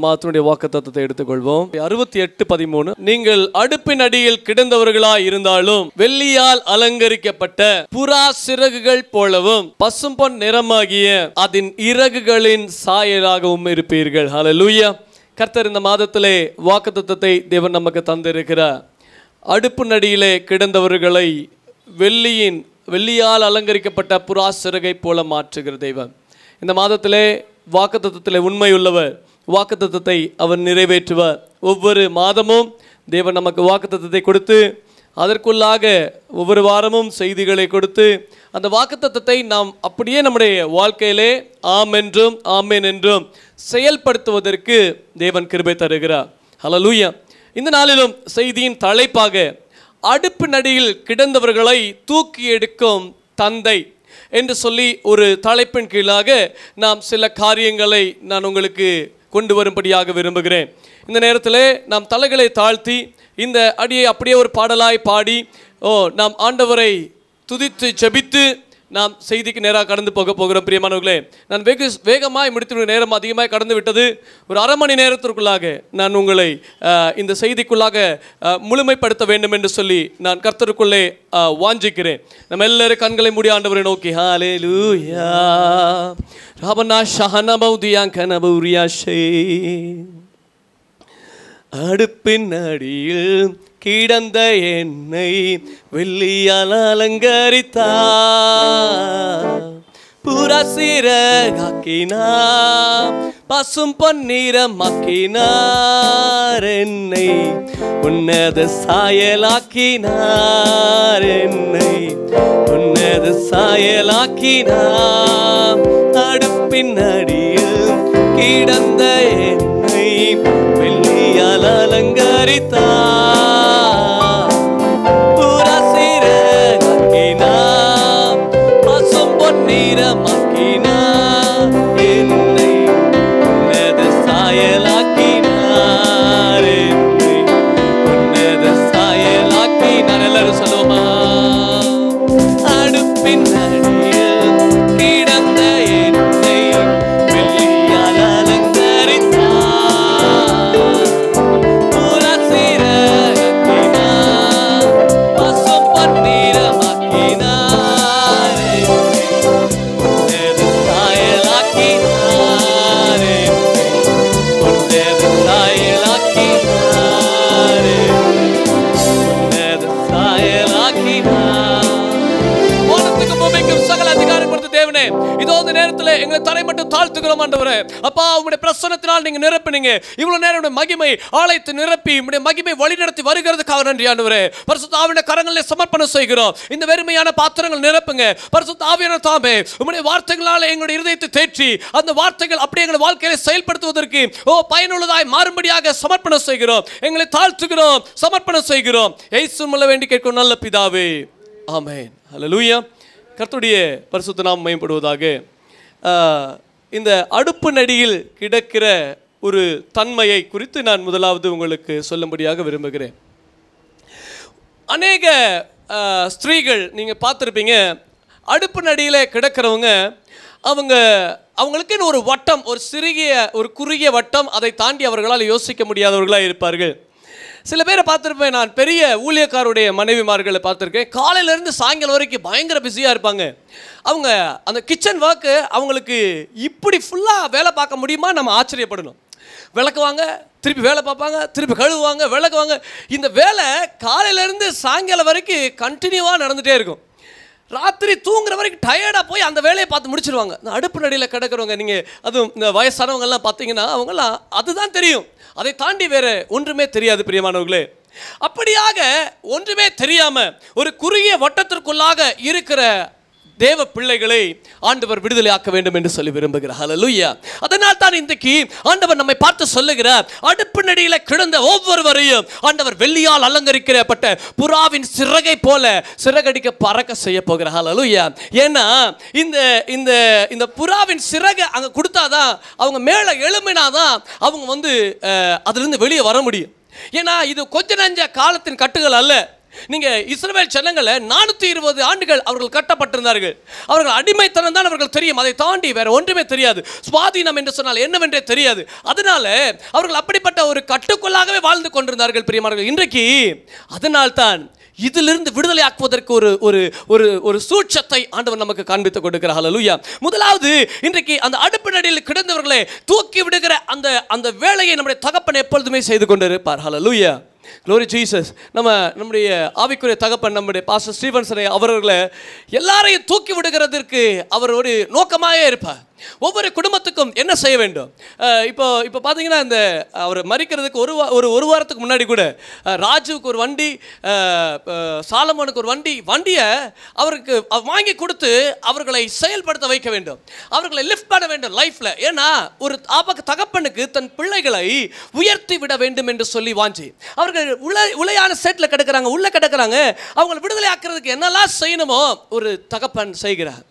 அந்த வாக்குத்தத்தை வாக்கு தத்துவத்தை எடுத்துக்கொள்வோம் அறுபத்தி எட்டு பதிமூணு நீங்கள் அடுப்பின் அடியில் கிடந்தவர்களாய் இருந்தாலும் வெள்ளியால் அலங்கரிக்கப்பட்ட புறா சிறகுகள் போலவும் பசும்பொன் நிறமாகிய அதன் இறகுகளின் சாயலாகவும் இருப்பீர்கள் ஹலலூயா கர்த்தர் இந்த மாதத்திலே வாக்குத்தத்தை தத்துவத்தை தேவன் நமக்கு தந்திருக்கிறார் அடுப்பு நடியிலே கிடந்தவர்களை வெள்ளியின் வெள்ளியால் அலங்கரிக்கப்பட்ட புறா சிறகை போல மாற்றுகிற தெய்வம் இந்த மாதத்திலே வாக்குத்தத்திலே தத்துவத்தில் உண்மை உள்ளவர் வாக்குத்தத்தத்தை அவர் நிறைவேற்றுவார் ஒவ்வொரு மாதமும் தேவன் நமக்கு வாக்குத்தத்தை கொடுத்து அதற்குள்ளாக ஒவ்வொரு வாரமும் செய்திகளை கொடுத்து அந்த வாக்குத்தத்தை நாம் அப்படியே நம்முடைய வாழ்க்கையிலே ஆம் என்றும் ஆமேன் என்றும் செயல்படுத்துவதற்கு தேவன் கிருபை தருகிறார் லூயா இந்த நாளிலும் செய்தியின் தலைப்பாக அடுப்பு நடியில் கிடந்தவர்களை தூக்கி எடுக்கும் தந்தை என்று சொல்லி ஒரு தலைப்பின் கீழாக நாம் சில காரியங்களை நான் உங்களுக்கு கொண்டு வரும்படியாக விரும்புகிறேன் இந்த நேரத்தில் நாம் தலைகளை தாழ்த்தி இந்த அடியை அப்படியே ஒரு பாடலாய் பாடி ஓ நாம் ஆண்டவரை துதித்து ஜபித்து நாம் செய்திக்கு நேராக கடந்து போக போகிறோம் பிரியமானவர்களே நான் வெகு வேகமாய் முடித்து நேரம் அதிகமாக கடந்து விட்டது ஒரு அரை மணி நேரத்திற்குள்ளாக நான் உங்களை இந்த செய்திக்குள்ளாக முழுமைப்படுத்த வேண்டும் என்று சொல்லி நான் கர்த்தருக்குள்ளே வாஞ்சிக்கிறேன் நம்ம எல்லோரும் கண்களை மூடி ஆண்டவரை நோக்கி ஹாலே லூயா ராபனா ஷஹனா அடுப்பின் அடியில் கிடந்த என்னை வெள்ளியால் அலங்கரித்தா புறசிரகாக்கினா பசும் பொன்னிறமாக்கினார் என்னை உன்னத சாயலாக்கினார் என்னை உன்னத சாயலாக்கினார் அடுப்பின் அடியில் கிடந்த என்னை வெள்ளியால் அலங்கரித்தார் நீங்க நிரப்பினீங்க இவ்வளவு நேரம் மகிமை ஆலயத்தை நிரப்பி உடைய மகிமை வழிநடத்தி வருகிறதுக்காக நன்றி ஆண்டவரே பரிசுத்த ஆவின கரங்களை சமர்ப்பணம் செய்கிறோம் இந்த வெறுமையான பாத்திரங்கள் நிரப்புங்க பரிசுத்த ஆவியான தாமே உடைய வார்த்தைகளால் எங்களுடைய இருதயத்தை தேற்றி அந்த வார்த்தைகள் அப்படி எங்கள் வாழ்க்கையை செயல்படுத்துவதற்கு ஓ பயனுள்ளதாய் மாறும்படியாக சமர்ப்பணம் செய்கிறோம் எங்களை தாழ்த்துகிறோம் சமர்ப்பணம் செய்கிறோம் ஏசு சொல்ல வேண்டி கேட்கும் நல்ல பிதாவே ஆமேன் ஹலலூயா கர்த்துடைய பரிசுத்த நாம் மேம்படுவதாக இந்த அடுப்பு நடியில் கிடக்கிற ஒரு தன்மையை குறித்து நான் முதலாவது உங்களுக்கு சொல்லும்படியாக விரும்புகிறேன் அநேக ஸ்திரீகள் நீங்கள் பார்த்துருப்பீங்க அடுப்பு நடியில் கிடக்கிறவங்க அவங்க அவங்களுக்குன்னு ஒரு வட்டம் ஒரு சிறிய ஒரு குறுகிய வட்டம் அதை தாண்டி அவர்களால் யோசிக்க முடியாதவர்களாக இருப்பார்கள் சில பேரை பார்த்துருப்பேன் நான் பெரிய ஊழியக்காருடைய மனைவிமார்களை பார்த்துருக்கேன் காலையிலேருந்து சாயங்காலம் வரைக்கும் பயங்கர பிஸியாக இருப்பாங்க அவங்க அந்த கிச்சன் ஒர்க்கு அவங்களுக்கு இப்படி ஃபுல்லாக வேலை பார்க்க முடியுமா நம்ம ஆச்சரியப்படணும் விளக்குவாங்க திருப்பி வேலை பார்ப்பாங்க திருப்பி கழுவுவாங்க விளக்குவாங்க இந்த வேலை காலையிலேருந்து சாயங்காலம் வரைக்கும் கண்டினியூவாக நடந்துகிட்டே இருக்கும் ராத்திரி தூங்குற வரைக்கும் டயர்டாக போய் அந்த வேலையை பார்த்து முடிச்சிருவாங்க இந்த அடுப்பு நடையில் கிடக்கிறவங்க நீங்கள் அதுவும் இந்த வயசானவங்கெல்லாம் பார்த்தீங்கன்னா அவங்கெல்லாம் அதுதான் தெரியும் அதை தாண்டி வேறு ஒன்றுமே தெரியாது பிரியமானவர்களே அப்படியாக ஒன்றுமே தெரியாமல் ஒரு குறுகிய வட்டத்திற்குள்ளாக இருக்கிற தேவ பிள்ளைகளை ஆண்டவர் ஆக்க வேண்டும் என்று சொல்லி விரும்புகிறார் அதனால் தான் இன்றைக்கு ஆண்டவர் நம்மை பார்த்து சொல்லுகிறார் அடுப்பு நடியில் கிடந்த ஒவ்வொருவரையும் ஆண்டவர் வெள்ளியால் அலங்கரிக்கிறப்பட்ட புறாவின் சிறகை போல சிறகடிக்க பறக்க செய்ய போகிறார் ஹலலூயா ஏன்னா இந்த இந்த இந்த புறாவின் சிறகை அங்கே கொடுத்தாதான் அவங்க மேலே எழுமினாதான் அவங்க வந்து அதுலேருந்து வெளியே வர முடியும் ஏன்னா இது கொஞ்ச நஞ்ச காலத்தின் கட்டுகள் அல்ல நீங்கள் இஸ்ரேல் ஜனங்களை நானூற்றி இருபது ஆண்டுகள் அவர்கள் கட்டப்பட்டிருந்தார்கள் அவர்கள் அடிமைத்தனம் தான் அவர்கள் தெரியும் அதை தாண்டி வேற ஒன்றுமே தெரியாது சுவாதீனம் என்று சொன்னால் என்னவென்றே தெரியாது அதனால அவர்கள் அப்படிப்பட்ட ஒரு கட்டுக்குள்ளாகவே வாழ்ந்து கொண்டிருந்தார்கள் பிரியமார்கள் இன்றைக்கு அதனால்தான் இதிலிருந்து விடுதலை ஆக்குவதற்கு ஒரு ஒரு ஒரு ஒரு சூட்சத்தை ஆண்டவர் நமக்கு காண்பித்துக் கொடுக்கிறார் ஹலலூயா முதலாவது இன்றைக்கு அந்த அடுப்பினடியில் கிடந்தவர்களை தூக்கி விடுகிற அந்த அந்த வேலையை நம்முடைய தகப்பன் எப்பொழுதுமே செய்து கொண்டிருப்பார் ஹலலூயா க்ளோரி ஜீசஸ் நம்ம நம்முடைய ஆவிக்குரிய தகப்பன் நம்முடைய பாஸ்டர் ஸ்டீவன்சனை அவர்களை எல்லாரையும் தூக்கி விடுகிறதற்கு ஒரு நோக்கமாக இருப்பார் ஒவ்வொரு குடும்பத்துக்கும் என்ன செய்ய வேண்டும் இப்போ இப்போ பார்த்தீங்கன்னா இந்த அவர் மறிக்கிறதுக்கு ஒரு ஒரு ஒரு வாரத்துக்கு முன்னாடி கூட ராஜுவுக்கு ஒரு வண்டி சாலமோனுக்கு ஒரு வண்டி வண்டியை அவருக்கு வாங்கி கொடுத்து அவர்களை செயல்படுத்த வைக்க வேண்டும் அவர்களை லிஃப்ட் பண்ண வேண்டும் லைஃப்பில் ஏன்னா ஒரு ஆபக்கு தகப்பனுக்கு தன் பிள்ளைகளை உயர்த்தி விட வேண்டும் என்று சொல்லி வாஞ்சி அவர்கள் உள்ள உளையான செட்டில் கிடக்கிறாங்க உள்ளே கிடக்கிறாங்க அவங்களை விடுதலை ஆக்கிறதுக்கு என்னெல்லாம் செய்யணுமோ ஒரு தகப்பன் செய்கிறார்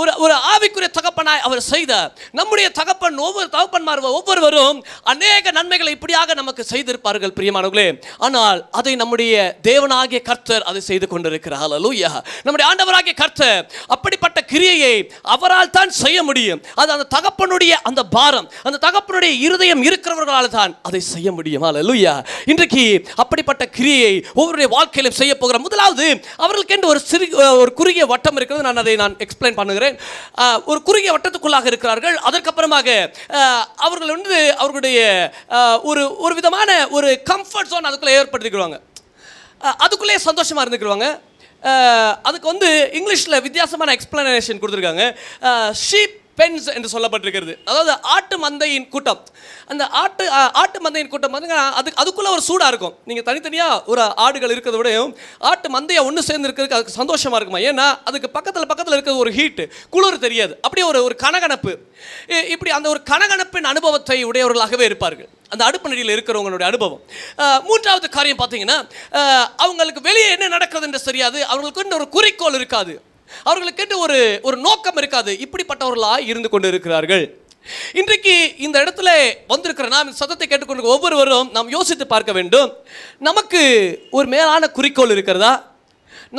ஒரு ஒரு ஆவிக்குரிய தகப்பனாக அவர் செய்த நம்முடைய தகப்பன் ஒவ்வொரு தகப்பன்மார் ஒவ்வொருவரும் அநேக நன்மைகளை இப்படியாக நமக்கு செய்திருப்பார்கள் பிரியமானவர்களே ஆனால் அதை நம்முடைய தேவனாகிய கர்த்தர் அதை செய்து கொண்டிருக்கிறார் அலூயா நம்முடைய ஆண்டவராகிய கர்த்தர் அப்படிப்பட்ட கிரியையை அவரால் தான் செய்ய முடியும் அது அந்த தகப்பனுடைய அந்த பாரம் அந்த தகப்பனுடைய இருதயம் இருக்கிறவர்களால் தான் அதை செய்ய முடியும் அலூயா இன்றைக்கு அப்படிப்பட்ட கிரியை ஒவ்வொருடைய வாழ்க்கையிலும் செய்ய போகிற முதலாவது அவர்களுக்கு ஒரு சிறு ஒரு குறுகிய வட்டம் இருக்கிறது நான் அதை நான் எக்ஸ்பிளைன் பண்ணுகிறேன் ஒரு குறுகிய வட்டம் கலக்கத்துக்குள்ளாக இருக்கிறார்கள் அதற்கப்புறமாக அவர்கள் வந்து அவர்களுடைய ஒரு ஒரு விதமான ஒரு கம்ஃபர்ட் ஜோன் அதுக்குள்ளே ஏற்படுத்திக்கிடுவாங்க அதுக்குள்ளேயே சந்தோஷமாக இருந்துக்கிடுவாங்க அதுக்கு வந்து இங்கிலீஷில் வித்தியாசமான எக்ஸ்பிளனேஷன் கொடுத்துருக்காங்க ஷீப் பென்ஸ் என்று சொல்லப்பட்டிருக்கிறது அதாவது ஆட்டு மந்தையின் கூட்டம் அந்த ஆட்டு ஆட்டு மந்தையின் கூட்டம் வந்து அதுக்கு அதுக்குள்ளே ஒரு சூடாக இருக்கும் நீங்கள் தனித்தனியாக ஒரு ஆடுகள் இருக்கிறத விடையும் ஆட்டு மந்தையை ஒன்று சேர்ந்து இருக்கிறதுக்கு அதுக்கு சந்தோஷமாக இருக்குமா ஏன்னா அதுக்கு பக்கத்தில் பக்கத்தில் இருக்கிறது ஒரு ஹீட்டு குளிர் தெரியாது அப்படியே ஒரு ஒரு கனகனப்பு இப்படி அந்த ஒரு கனகனப்பின் அனுபவத்தை உடையவர்களாகவே இருப்பார்கள் அந்த அடுப்பு நடியில் இருக்கிறவங்களுடைய அனுபவம் மூன்றாவது காரியம் பார்த்தீங்கன்னா அவங்களுக்கு வெளியே என்ன நடக்கிறது என்று தெரியாது அவங்களுக்கு ஒரு குறிக்கோள் இருக்காது அவர்களுக்கென்று ஒரு ஒரு நோக்கம் இருக்காது இப்படிப்பட்டவர்களாக இருந்து கொண்டு இருக்கிறார்கள் இன்றைக்கு இந்த இடத்துல வந்திருக்கிற நாம் சத்தத்தை கேட்டுக்கொண்டு ஒவ்வொருவரும் நாம் யோசித்து பார்க்க வேண்டும் நமக்கு ஒரு மேலான குறிக்கோள் இருக்கிறதா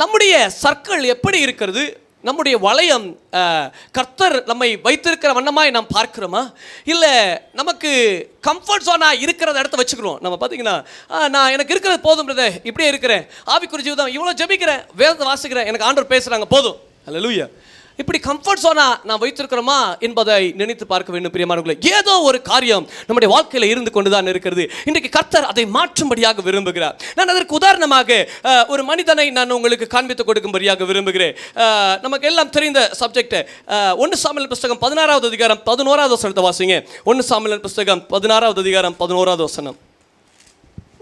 நம்முடைய சர்க்கிள் எப்படி இருக்கிறது நம்முடைய வளையம் கர்த்தர் நம்மை வைத்திருக்கிற வண்ணமாய் நாம் பார்க்குறோமா இல்லை நமக்கு கம்ஃபர்ட் ஜோனாக இருக்கிறத இடத்த வச்சுக்கிறோம் நம்ம பார்த்தீங்கன்னா நான் எனக்கு இருக்கிறது போதும் பிரதே இப்படியே இருக்கிறேன் ஆவிக்குரிய தான் இவ்வளோ ஜபிக்கிறேன் வேதத்தை வாசிக்கிறேன் எனக்கு ஆண்டவர் பேசுகிறாங்க போதும் அல்ல லூயா இப்படி கம்ஃபர்ட் சோனா நான் வைத்திருக்கிறோமா என்பதை நினைத்து பார்க்க வேண்டும் பிரியமானவர்களே ஏதோ ஒரு காரியம் நம்முடைய வாழ்க்கையில் இருந்து கொண்டுதான் இருக்கிறது இன்றைக்கு கர்த்தர் அதை மாற்றும்படியாக விரும்புகிறார் நான் அதற்கு உதாரணமாக ஒரு மனிதனை நான் உங்களுக்கு காண்பித்து கொடுக்கும்படியாக விரும்புகிறேன் நமக்கு எல்லாம் தெரிந்த சப்ஜெக்ட் ஒன்று சாமியல் புஸ்தகம் பதினாறாவது அதிகாரம் பதினோராவது வசனத்தை வாசிங்க ஒன்று சாமியல் புஸ்தகம் பதினாறாவது அதிகாரம் பதினோராவது வசனம்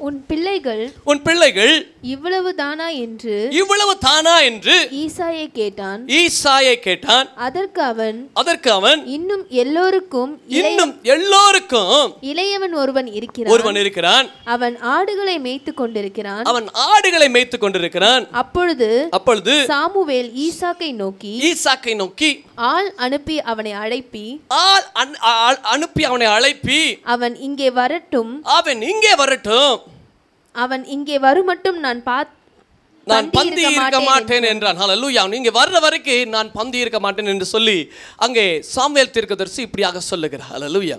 உன் பிள்ளைகள் உன் பிள்ளைகள் இவ்வளவு தானா என்று இவ்வளவு தானா என்று ஈசாயை கேட்டான் ஈசாயை கேட்டான் அதற்கு அவன் அதற்கு அவன் இன்னும் எல்லோருக்கும் இன்னும் எல்லோருக்கும் இளையவன் ஒருவன் இருக்கிறான் ஒருவன் இருக்கிறான் அவன் ஆடுகளை மேய்த்து கொண்டிருக்கிறான் அவன் ஆடுகளை மேய்த்து கொண்டிருக்கிறான் அப்பொழுது அப்பொழுது சாமுவேல் ஈசாக்கை நோக்கி ஈசாக்கை நோக்கி ஆள் அனுப்பி அவனை அழைப்பி ஆள் அனுப்பி அவனை அழைப்பி அவன் இங்கே வரட்டும் அவன் இங்கே வரட்டும் அவன் இங்கே வரும் மட்டும் நான் பார்த்து நான் பந்தி இருக்க மாட்டேன் என்றான் லூயா நீங்க வர்ற வரைக்கும் நான் பந்தி இருக்க மாட்டேன் என்று சொல்லி அங்கே சாம்வேல் தீர்க்கதரிசி இப்படியாக சொல்லுகிறார் லூயா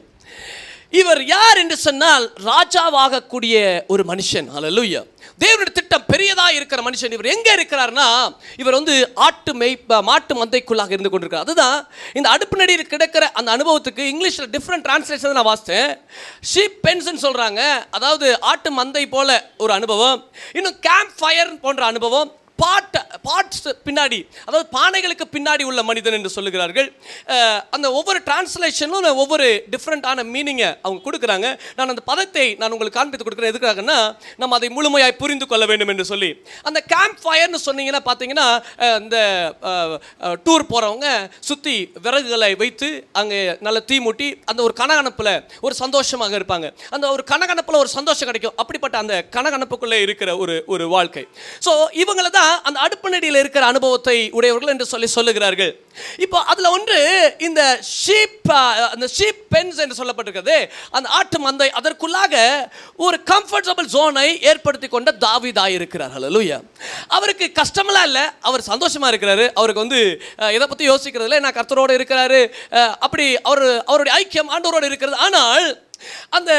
இவர் யார் என்று சொன்னால் ராஜாவாகக்கூடிய ஒரு மனுஷன் அலலுயா தேவனுடைய திட்டம் பெரியதாக இருக்கிற மனுஷன் இவர் எங்கே இருக்கிறார்னா இவர் வந்து ஆட்டு மெய் மாட்டு மந்தைக்குள்ளாக இருந்து கொண்டிருக்கிறார் அதுதான் இந்த அடுப்பு நடிகர் கிடைக்கிற அந்த அனுபவத்துக்கு இங்கிலீஷில் டிஃப்ரெண்ட் டிரான்ஸ்லேஷன் நான் வாசித்தேன் ஷீப் பென்ஸ்ன்னு சொல்கிறாங்க அதாவது ஆட்டு மந்தை போல ஒரு அனுபவம் இன்னும் கேம்ப் ஃபயர் போன்ற அனுபவம் பாட் பாட்ஸ் பின்னாடி அதாவது பானைகளுக்கு பின்னாடி உள்ள மனிதன் என்று சொல்லுகிறார்கள் அந்த ஒவ்வொரு டிரான்ஸ்லேஷனும் ஒவ்வொரு டிஃப்ரெண்ட்டான மீனிங்கை அவங்க கொடுக்குறாங்க நான் அந்த பதத்தை நான் உங்களுக்கு காண்பித்து கொடுக்குறேன் எதுக்காகன்னா நம்ம அதை முழுமையாய் புரிந்து கொள்ள வேண்டும் என்று சொல்லி அந்த கேம்ப் ஃபயர்னு சொன்னீங்கன்னா பார்த்தீங்கன்னா இந்த டூர் போகிறவங்க சுற்றி விறகுகளை வைத்து அங்கே நல்ல தீ மூட்டி அந்த ஒரு கனகணப்பில் ஒரு சந்தோஷமாக இருப்பாங்க அந்த ஒரு கனகணப்பில் ஒரு சந்தோஷம் கிடைக்கும் அப்படிப்பட்ட அந்த கனகணப்புக்குள்ளே இருக்கிற ஒரு ஒரு வாழ்க்கை ஸோ இவங்களை தான் அந்த அடுப்பனடியில் இருக்கிற அனுபவத்தை உடையவர்கள் என்று சொல்லி சொல்லுகிறார்கள் இப்போ அதில் ஒன்று இந்த ஷீப் அந்த ஷீப் பென்ஸ் என்று சொல்லப்பட்டிருக்கிறது அந்த ஆட்டு மந்தை அதற்குள்ளாக ஒரு கம்ஃபர்டபுள் ஜோனை ஏற்படுத்தி கொண்ட தாவிதாய் இருக்கிறார் லூயா அவருக்கு கஷ்டமெல்லாம் இல்லை அவர் சந்தோஷமாக இருக்கிறாரு அவருக்கு வந்து இதை பற்றி யோசிக்கிறதுல நான் கர்த்தரோடு இருக்கிறாரு அப்படி அவர் அவருடைய ஐக்கியம் ஆண்டவரோடு இருக்கிறது ஆனால் அந்த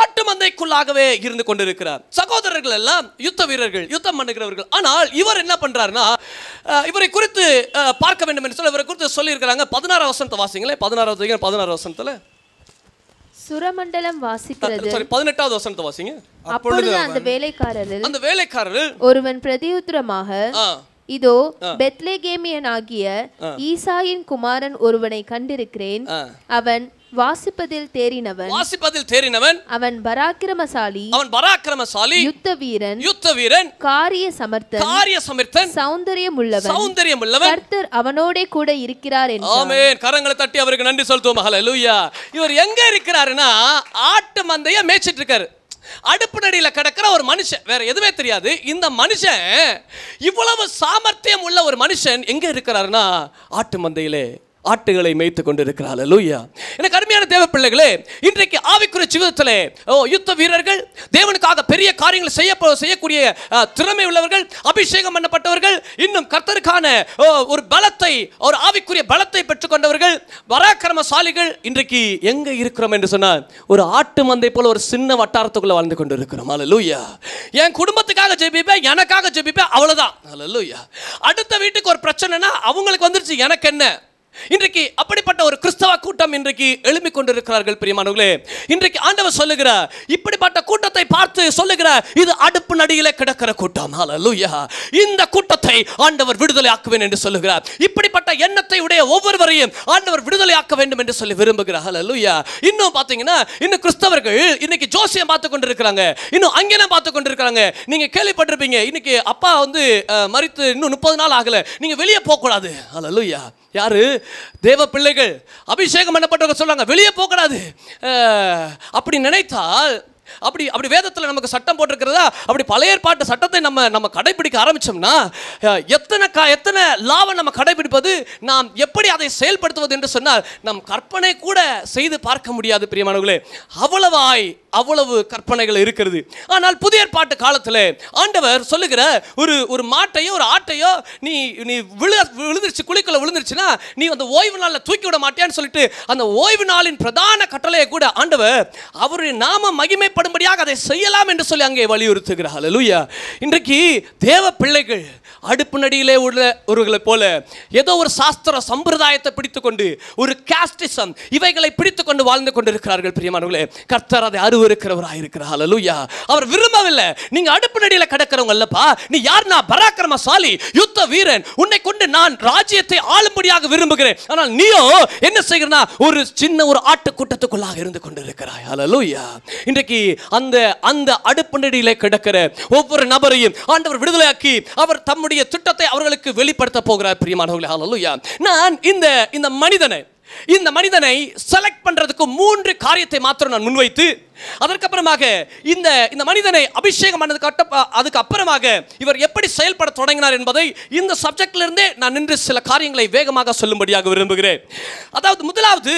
ஆட்டு மந்தைக்குள்ளாகவே இருந்து கொண்டிருக்கிறார் சகோதரர்கள் எல்லாம் யுத்த வீரர்கள் யுத்தம் பண்ணுகிறவர்கள் ஆனால் இவர் என்ன பண்றாருன்னா இவரை குறித்து பார்க்க வேண்டும் என்று சொல்லி இவரை குறித்து சொல்லியிருக்கிறாங்க பதினாறு வசனத்தை வாசிங்களே பதினாறாவது பதினாறு வசனத்தில் சுரமண்டலம் வாசிக்கிறது சாரி பதினெட்டாவது வசனத்தை வாசிங்க அப்பொழுது அந்த வேலைக்காரரில் அந்த ஒருவன் பிரதியுத்திரமாக இதோ பெத்லேகேமியன் ஆகிய ஈசாயின் குமாரன் ஒருவனை கண்டிருக்கிறேன் அவன் வாசிப்பதில் தேறினவன் வாசிப்பதில் தேறினவன் அவன் பராக்கிரமசாலி அவன் பராக்கிரமசாலி யுத்த வீரன் யுத்த வீரன் காரிய சமர்த்தன் காரிய சமர்த்தன் சௌந்தரியம் உள்ளவன் சௌந்தரியம் உள்ளவன் கர்த்தர் அவனோடே கூட இருக்கிறார் என்று ஆமென் கரங்களை தட்டி அவருக்கு நன்றி சொல்லுவோம் ஹalleluya இவர் எங்க இருக்கிறாருன்னா ஆட்டு மந்தைய மேய்ச்சிட்டு இருக்காரு அடுப்புடடியில் கிடக்கிற ஒரு மனுஷன் வேற எதுவுமே தெரியாது இந்த மனுஷன் இவ்வளவு சாமர்த்தியம் உள்ள ஒரு மனுஷன் எங்க இருக்கிறாருன்னா ஆட்டு மந்தையிலே ஆட்டுகளை மேய்த்து கொண்டிருக்கிறாள் லூயா எனக்கு அருமையான தேவ பிள்ளைகளே இன்றைக்கு ஆவிக்குரிய ஓ யுத்த வீரர்கள் தேவனுக்காக பெரிய காரியங்கள் செய்ய செய்யக்கூடிய திறமை உள்ளவர்கள் அபிஷேகம் பண்ணப்பட்டவர்கள் இன்னும் கர்த்தருக்கான ஒரு பலத்தை ஒரு ஆவிக்குரிய பலத்தை பெற்றுக்கொண்டவர்கள் பராக்கிரமசாலிகள் இன்றைக்கு எங்கே இருக்கிறோம் என்று சொன்னால் ஒரு ஆட்டு மந்தை போல ஒரு சின்ன வட்டாரத்துக்குள்ளே வாழ்ந்து கொண்டு இருக்கிறோம் லூயா என் குடும்பத்துக்காக ஜெபிப்பேன் எனக்காக ஜெபிப்பேன் அவ்வளோதான் லூயா அடுத்த வீட்டுக்கு ஒரு பிரச்சனைனா அவங்களுக்கு வந்துருச்சு எனக்கு என்ன இன்றைக்கு அப்படிப்பட்ட ஒரு கிறிஸ்தவ கூட்டம் இன்றைக்கு எழுப்பி கொண்டிருக்கிறார்கள் பிரியமானவர்களே இன்றைக்கு ஆண்டவர் சொல்லுகிற இப்படிப்பட்ட கூட்டத்தை பார்த்து சொல்லுகிற இது அடுப்பு நடியிலே கிடக்கிற கூட்டம் ஹalleluya இந்த கூட்டத்தை ஆண்டவர் விடுதலை ஆக்குவேன் என்று சொல்லுகிறார் இப்படிப்பட்ட எண்ணத்தை உடைய ஒவ்வொருவரையும் ஆண்டவர் விடுதலை ஆக்க வேண்டும் என்று சொல்லி விரும்புகிறார் அலலுயா இன்னும் பாத்தீங்கன்னா இன்னும் கிறிஸ்தவர்கள் இன்னைக்கு ஜோசியம் பார்த்து கொண்டிருக்கிறாங்க இன்னும் அங்கேனா பார்த்து கொண்டிருக்கிறாங்க நீங்க கேள்விப்பட்டிருப்பீங்க இன்னைக்கு அப்பா வந்து மறித்து இன்னும் முப்பது நாள் ஆகல நீங்க வெளியே போகக்கூடாது ஹalleluya யாரு தேவ பிள்ளைகள் அபிஷேகம் பண்ணப்பட்டவங்க சொல்லுவாங்க வெளியே போகக்கூடாது அப்படி நினைத்தால் அப்படி அப்படி வேதத்தில் நமக்கு சட்டம் போட்டிருக்கிறதா அப்படி பழைய ஏற்பாட்டு சட்டத்தை நம்ம நம்ம கடைபிடிக்க ஆரம்பித்தோம்னா எத்தனை கா எத்தனை லாபம் நம்ம கடைபிடிப்பது நாம் எப்படி அதை செயல்படுத்துவது என்று சொன்னால் நம் கற்பனை கூட செய்து பார்க்க முடியாது பிரியமானவர்களே அவ்வளவாய் அவ்வளவு கற்பனைகள் இருக்கிறது ஆனால் புதிய ஏற்பாட்டு காலத்தில் ஆண்டவர் சொல்லுகிற ஒரு ஒரு மாட்டையோ ஒரு ஆட்டையோ நீ நீ விழு விழுந்துருச்சு குழிக்குள்ள விழுந்துருச்சுன்னா நீ அந்த ஓய்வு நாளில் தூக்கி விட மாட்டேன்னு சொல்லிட்டு அந்த ஓய்வு நாளின் பிரதான கட்டளையை கூட ஆண்டவர் அவருடைய நாம மகிமை தேவைப்படும்படியாக அதை செய்யலாம் என்று சொல்லி அங்கே வலியுறுத்துகிறார் அலலுயா இன்றைக்கு தேவ பிள்ளைகள் அடுப்பு நடியிலே உள்ள ஒருவர்களை போல ஏதோ ஒரு சாஸ்திர சம்பிரதாயத்தை பிடித்துக்கொண்டு ஒரு கேஸ்டிசம் இவைகளை பிடித்துக்கொண்டு வாழ்ந்து கொண்டிருக்கிறார்கள் பிரியமானவர்களே கர்த்தர் அதை அருவருக்கிறவராக இருக்கிறார் அலலுயா அவர் விரு பரலோகம் நீங்க அடுப்பு நடியில கிடக்கிறவங்க இல்லப்பா நீ யார் நான் பராக்கிரமசாலி யுத்த வீரன் உன்னை கொண்டு நான் ராஜ்யத்தை ஆளும்படியாக விரும்புகிறேன் ஆனால் நீயோ என்ன செய்கிறனா ஒரு சின்ன ஒரு ஆட்டு கூட்டத்துக்குள்ளாக இருந்து கொண்டிருக்கிறாய் அலலூயா இன்றைக்கு அந்த அந்த அடுப்பு நடியில கிடக்கிற ஒவ்வொரு நபரையும் ஆண்டவர் விடுதலையாக்கி அவர் தம்முடைய திட்டத்தை அவர்களுக்கு வெளிப்படுத்த போகிறார் பிரியமானவர்களே அலலூயா நான் இந்த இந்த மனிதனை இந்த மனிதனை செலக்ட் பண்றதுக்கு மூன்று காரியத்தை மாத்திரம் நான் முன்வைத்து அதற்கப்புறமாக இந்த இந்த மனிதனை அபிஷேகம் பண்ணது கட்ட அதுக்கு அப்புறமாக இவர் எப்படி செயல்பட தொடங்கினார் என்பதை இந்த சப்ஜெக்ட்லேருந்தே நான் நின்று சில காரியங்களை வேகமாக சொல்லும்படியாக விரும்புகிறேன் அதாவது முதலாவது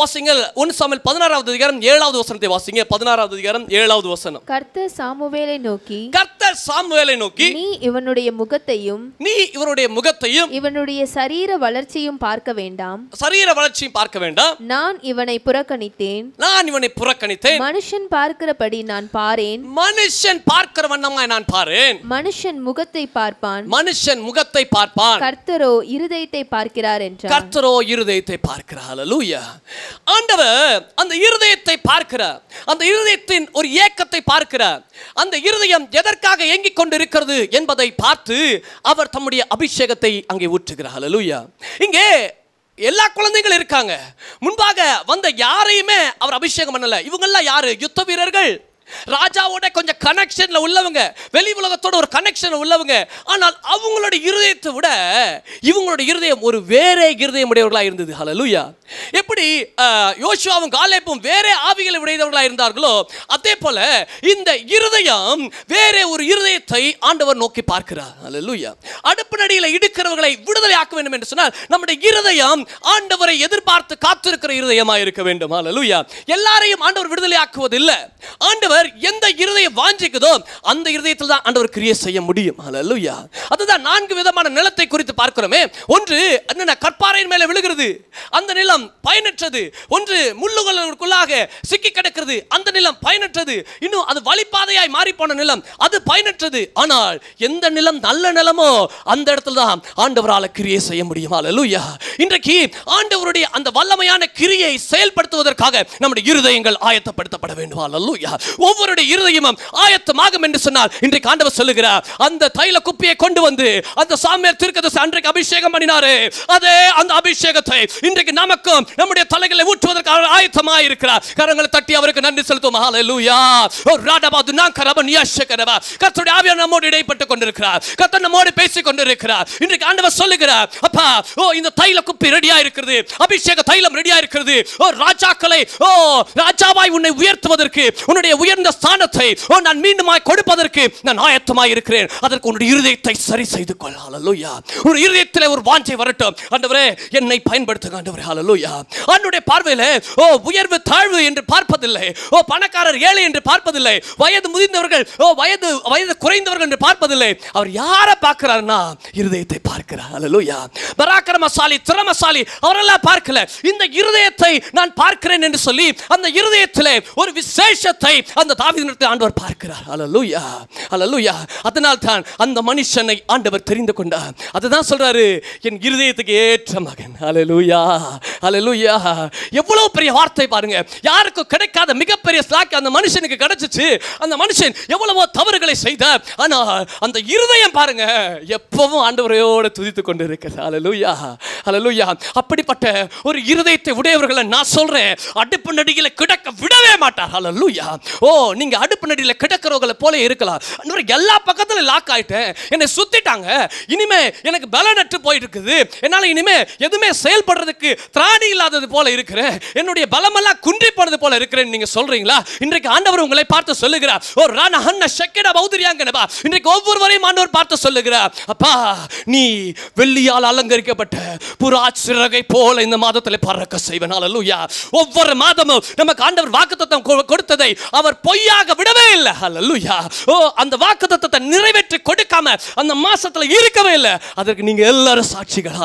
வாசிங்கள் ஒன்று சாமியில் பதினாறாவது அதிகாரம் ஏழாவது வசனத்தை வாசிங்க பதினாறாவது அதிகாரம் ஏழாவது வசனம் கர்த்த சாமுவேலை நோக்கி கர்த்த சாமுவேலை நோக்கி நீ இவனுடைய முகத்தையும் நீ இவனுடைய முகத்தையும் இவனுடைய சரீர வளர்ச்சியும் பார்க்க வேண்டாம் சரீர வளர்ச்சியும் பார்க்க வேண்டாம் நான் இவனை புறக்கணித்தேன் நான் இவனை புறக்கணித்தேன் மனுஷன் பார்க்கிறபடி நான் பாரேன் மனுஷன் பார்க்கிற வண்ணமாய் நான் பாரேன் மனுஷன் முகத்தை பார்ப்பான் மனுஷன் முகத்தை பார்ப்பான் கர்த்தரோ இருதயத்தை பார்க்கிறார் என்றார் கர்த்தரோ இருதயத்தை பார்க்கிறார் ஹalleluya ஆண்டவர் அந்த இருதயத்தை பார்க்கிற அந்த இருதயத்தின் ஒரு ஏக்கத்தை பார்க்கிற அந்த இருதயம் எதற்காக ஏங்கிக் கொண்டிருக்கிறது என்பதை பார்த்து அவர் தம்முடைய அபிஷேகத்தை அங்கே ஊற்றுகிறார் ஹalleluya இங்கே எல்லா குழந்தைகள் இருக்காங்க முன்பாக வந்த யாரையுமே அவர் அபிஷேகம் பண்ணலை இவங்கெல்லாம் யாரு யுத்த வீரர்கள் ராஜாவோட கொஞ்சம் உள்ளவங்க வெளி உலகத்தோட ஒரு கனெக்ஷன் உள்ளவங்க ஆனால் அவங்களோட இருதயத்தை விட இவங்களோட இருதயம் ஒரு வேற இருதயம் இருந்தது ஹலலூயா எப்படி யோசுவாவும் காலேப்பும் வேற ஆவிகளை இருந்தார்களோ அதே போல இந்த இருதயம் வேற ஒரு இருதயத்தை ஆண்டவர் நோக்கி பார்க்கிறார் ஹலலூயா அடுப்படியில் இடுக்கிறவர்களை விடுதலை ஆக்க வேண்டும் என்று சொன்னால் நம்முடைய இருதயம் ஆண்டவரை எதிர்பார்த்து காத்திருக்கிற இருக்க வேண்டும் ஹலலூயா எல்லாரையும் ஆண்டவர் விடுதலை ஆக்குவதில்லை ஆண்டவர் ஆண்டவர் எந்த இருதயம் வாஞ்சிக்குதோ அந்த இருதயத்தில் தான் ஆண்டவர் கிரியை செய்ய முடியும் ஹalleluya அதுதான் நான்கு விதமான நிலத்தை குறித்து பார்க்கிறோமே ஒன்று என்னென்ன கற்பாறையின் மேலே விழுகிறது அந்த நிலம் பயனற்றது ஒன்று முள்ளுகளுக்குள்ளாக சிக்கி கிடக்கிறது அந்த நிலம் பயனற்றது இன்னும் அது வழிபாதையாய் மாறி போன நிலம் அது பயனற்றது ஆனால் எந்த நிலம் நல்ல நிலமோ அந்த இடத்துல தான் ஆண்டவரால் கிரியை செய்ய முடியும் ஹalleluya இன்றைக்கு ஆண்டவருடைய அந்த வல்லமையான கிரியை செயல்படுத்துவதற்காக நம்முடைய இருதயங்கள் ஆயத்தப்படுத்தப்பட வேண்டும் ஹalleluya ஒவ்வொருடைய இருதயமும் ஆயத்தமாகும் என்று சொன்னால் இன்றைக்கு ஆண்டவர் சொல்லுகிறார் அந்த தைல குப்பியை கொண்டு வந்து அந்த சாமியார் திருக்கதர்சி அன்றைக்கு அபிஷேகம் பண்ணினாரு அதே அந்த அபிஷேகத்தை இன்றைக்கு நமக்கும் நம்முடைய தலைகளை ஆயத்தமாக இருக்கிறார் கரங்களை தட்டி அவருக்கு நன்றி செலுத்தும் ராடபாது நான் நம்மோடு இடைப்பட்டுக் கொண்டிருக்கிறார் கர்த்தர் நம்மோடு பேசிக் கொண்டிருக்கிறார் இன்றைக்கு ஆண்டவர் சொல்லுகிறார் அப்பா ஓ இந்த தைல குப்பி ரெடியா இருக்கிறது அபிஷேக தைலம் ரெடியா இருக்கிறது ஓ ராஜாக்களை ஓ ராஜாவாய் உன்னை உயர்த்துவதற்கு உன்னுடைய உயர் இந்த ஸ்தானத்தை நான் மீண்டும் கொடுப்பதற்கு நான் ஆயத்தமாய் இருக்கிறேன் அதற்கு உன்னுடைய இருதயத்தை சரி செய்து கொள்ளா ஒரு இருதயத்தில் ஒரு வாஞ்சை வரட்டும் ஆண்டவரே என்னை பயன்படுத்துங்க ஆண்டவரே ஹalleluya அன்னுடைய பார்வையில் ஓ உயர்வு தாழ்வு என்று பார்ப்பதில்லை ஓ பணக்காரர் ஏழை என்று பார்ப்பதில்லை வயது முதிர்ந்தவர்கள் ஓ வயது வயது குறைந்தவர்கள் என்று பார்ப்பதில்லை அவர் யாரை பார்க்கிறாருன்னா இருதயத்தை பார்க்கிறார் ஹalleluya பராக்கிரமசாலி திறமசாலி அவரெல்லாம் பார்க்கல இந்த இருதயத்தை நான் பார்க்கிறேன் என்று சொல்லி அந்த இருதயத்தில் ஒரு விசேஷத்தை அந்த அந்த தாவிதனத்தில் ஆண்டவர் பார்க்கிறார் அலலூயா அலலூயா அதனால் தான் அந்த மனுஷனை ஆண்டவர் தெரிந்து கொண்டார் அதுதான் சொல்றாரு என் இருதயத்துக்கு ஏற்ற மகன் அலலூயா அலலூயா எவ்வளவு பெரிய வார்த்தை பாருங்க யாருக்கும் கிடைக்காத மிகப்பெரிய ஸ்லாக் அந்த மனுஷனுக்கு கிடைச்சிச்சு அந்த மனுஷன் எவ்வளவோ தவறுகளை செய்த ஆனா அந்த இருதயம் பாருங்க எப்பவும் ஆண்டவரையோடு துதித்துக் கொண்டிருக்கிறது அலலூயா அலலூயா அப்படிப்பட்ட ஒரு இருதயத்தை உடையவர்களை நான் சொல்றேன் அடுப்பு நடிகளை கிடக்க விடவே மாட்டார் அலலூயா ஓ ஓ நீங்க அடுப்பு நடியில் கிடக்கிறவங்களை போல இருக்கலாம் எல்லா பக்கத்துல லாக் ஆயிட்டேன் என்னை சுத்திட்டாங்க இனிமே எனக்கு பலனற்று போயிட்டு இருக்குது என்னால இனிமே எதுவுமே செயல்படுறதுக்கு திராணி இல்லாதது போல இருக்கிறேன் என்னுடைய பலமெல்லாம் குன்றி போனது போல இருக்கிறேன்னு நீங்க சொல்றீங்களா இன்றைக்கு ஆண்டவர் உங்களை பார்த்து சொல்லுகிறார் ஓ ராண ஹன்ன ஷெக்கடா பௌத்திரியாங்கனபா இன்றைக்கு ஒவ்வொருவரையும் ஆண்டவர் பார்த்து சொல்லுகிறார் அப்பா நீ வெள்ளியால் அலங்கரிக்கப்பட்ட புராச்சிறகை போல இந்த மாதத்தில் பறக்க செய்வனால ஒவ்வொரு மாதமும் நமக்கு ஆண்டவர் வாக்குத்தம் கொடுத்ததை அவர் பொய்யாக விடவே இல்லை அல்லலுயா ஓ அந்த வாக்குத்தத்தை நிறைவேற்றி கொடுக்காம அந்த மாசத்துல இருக்கவே இல்லை அதற்கு நீங்க எல்லாரும் சாட்சிகள்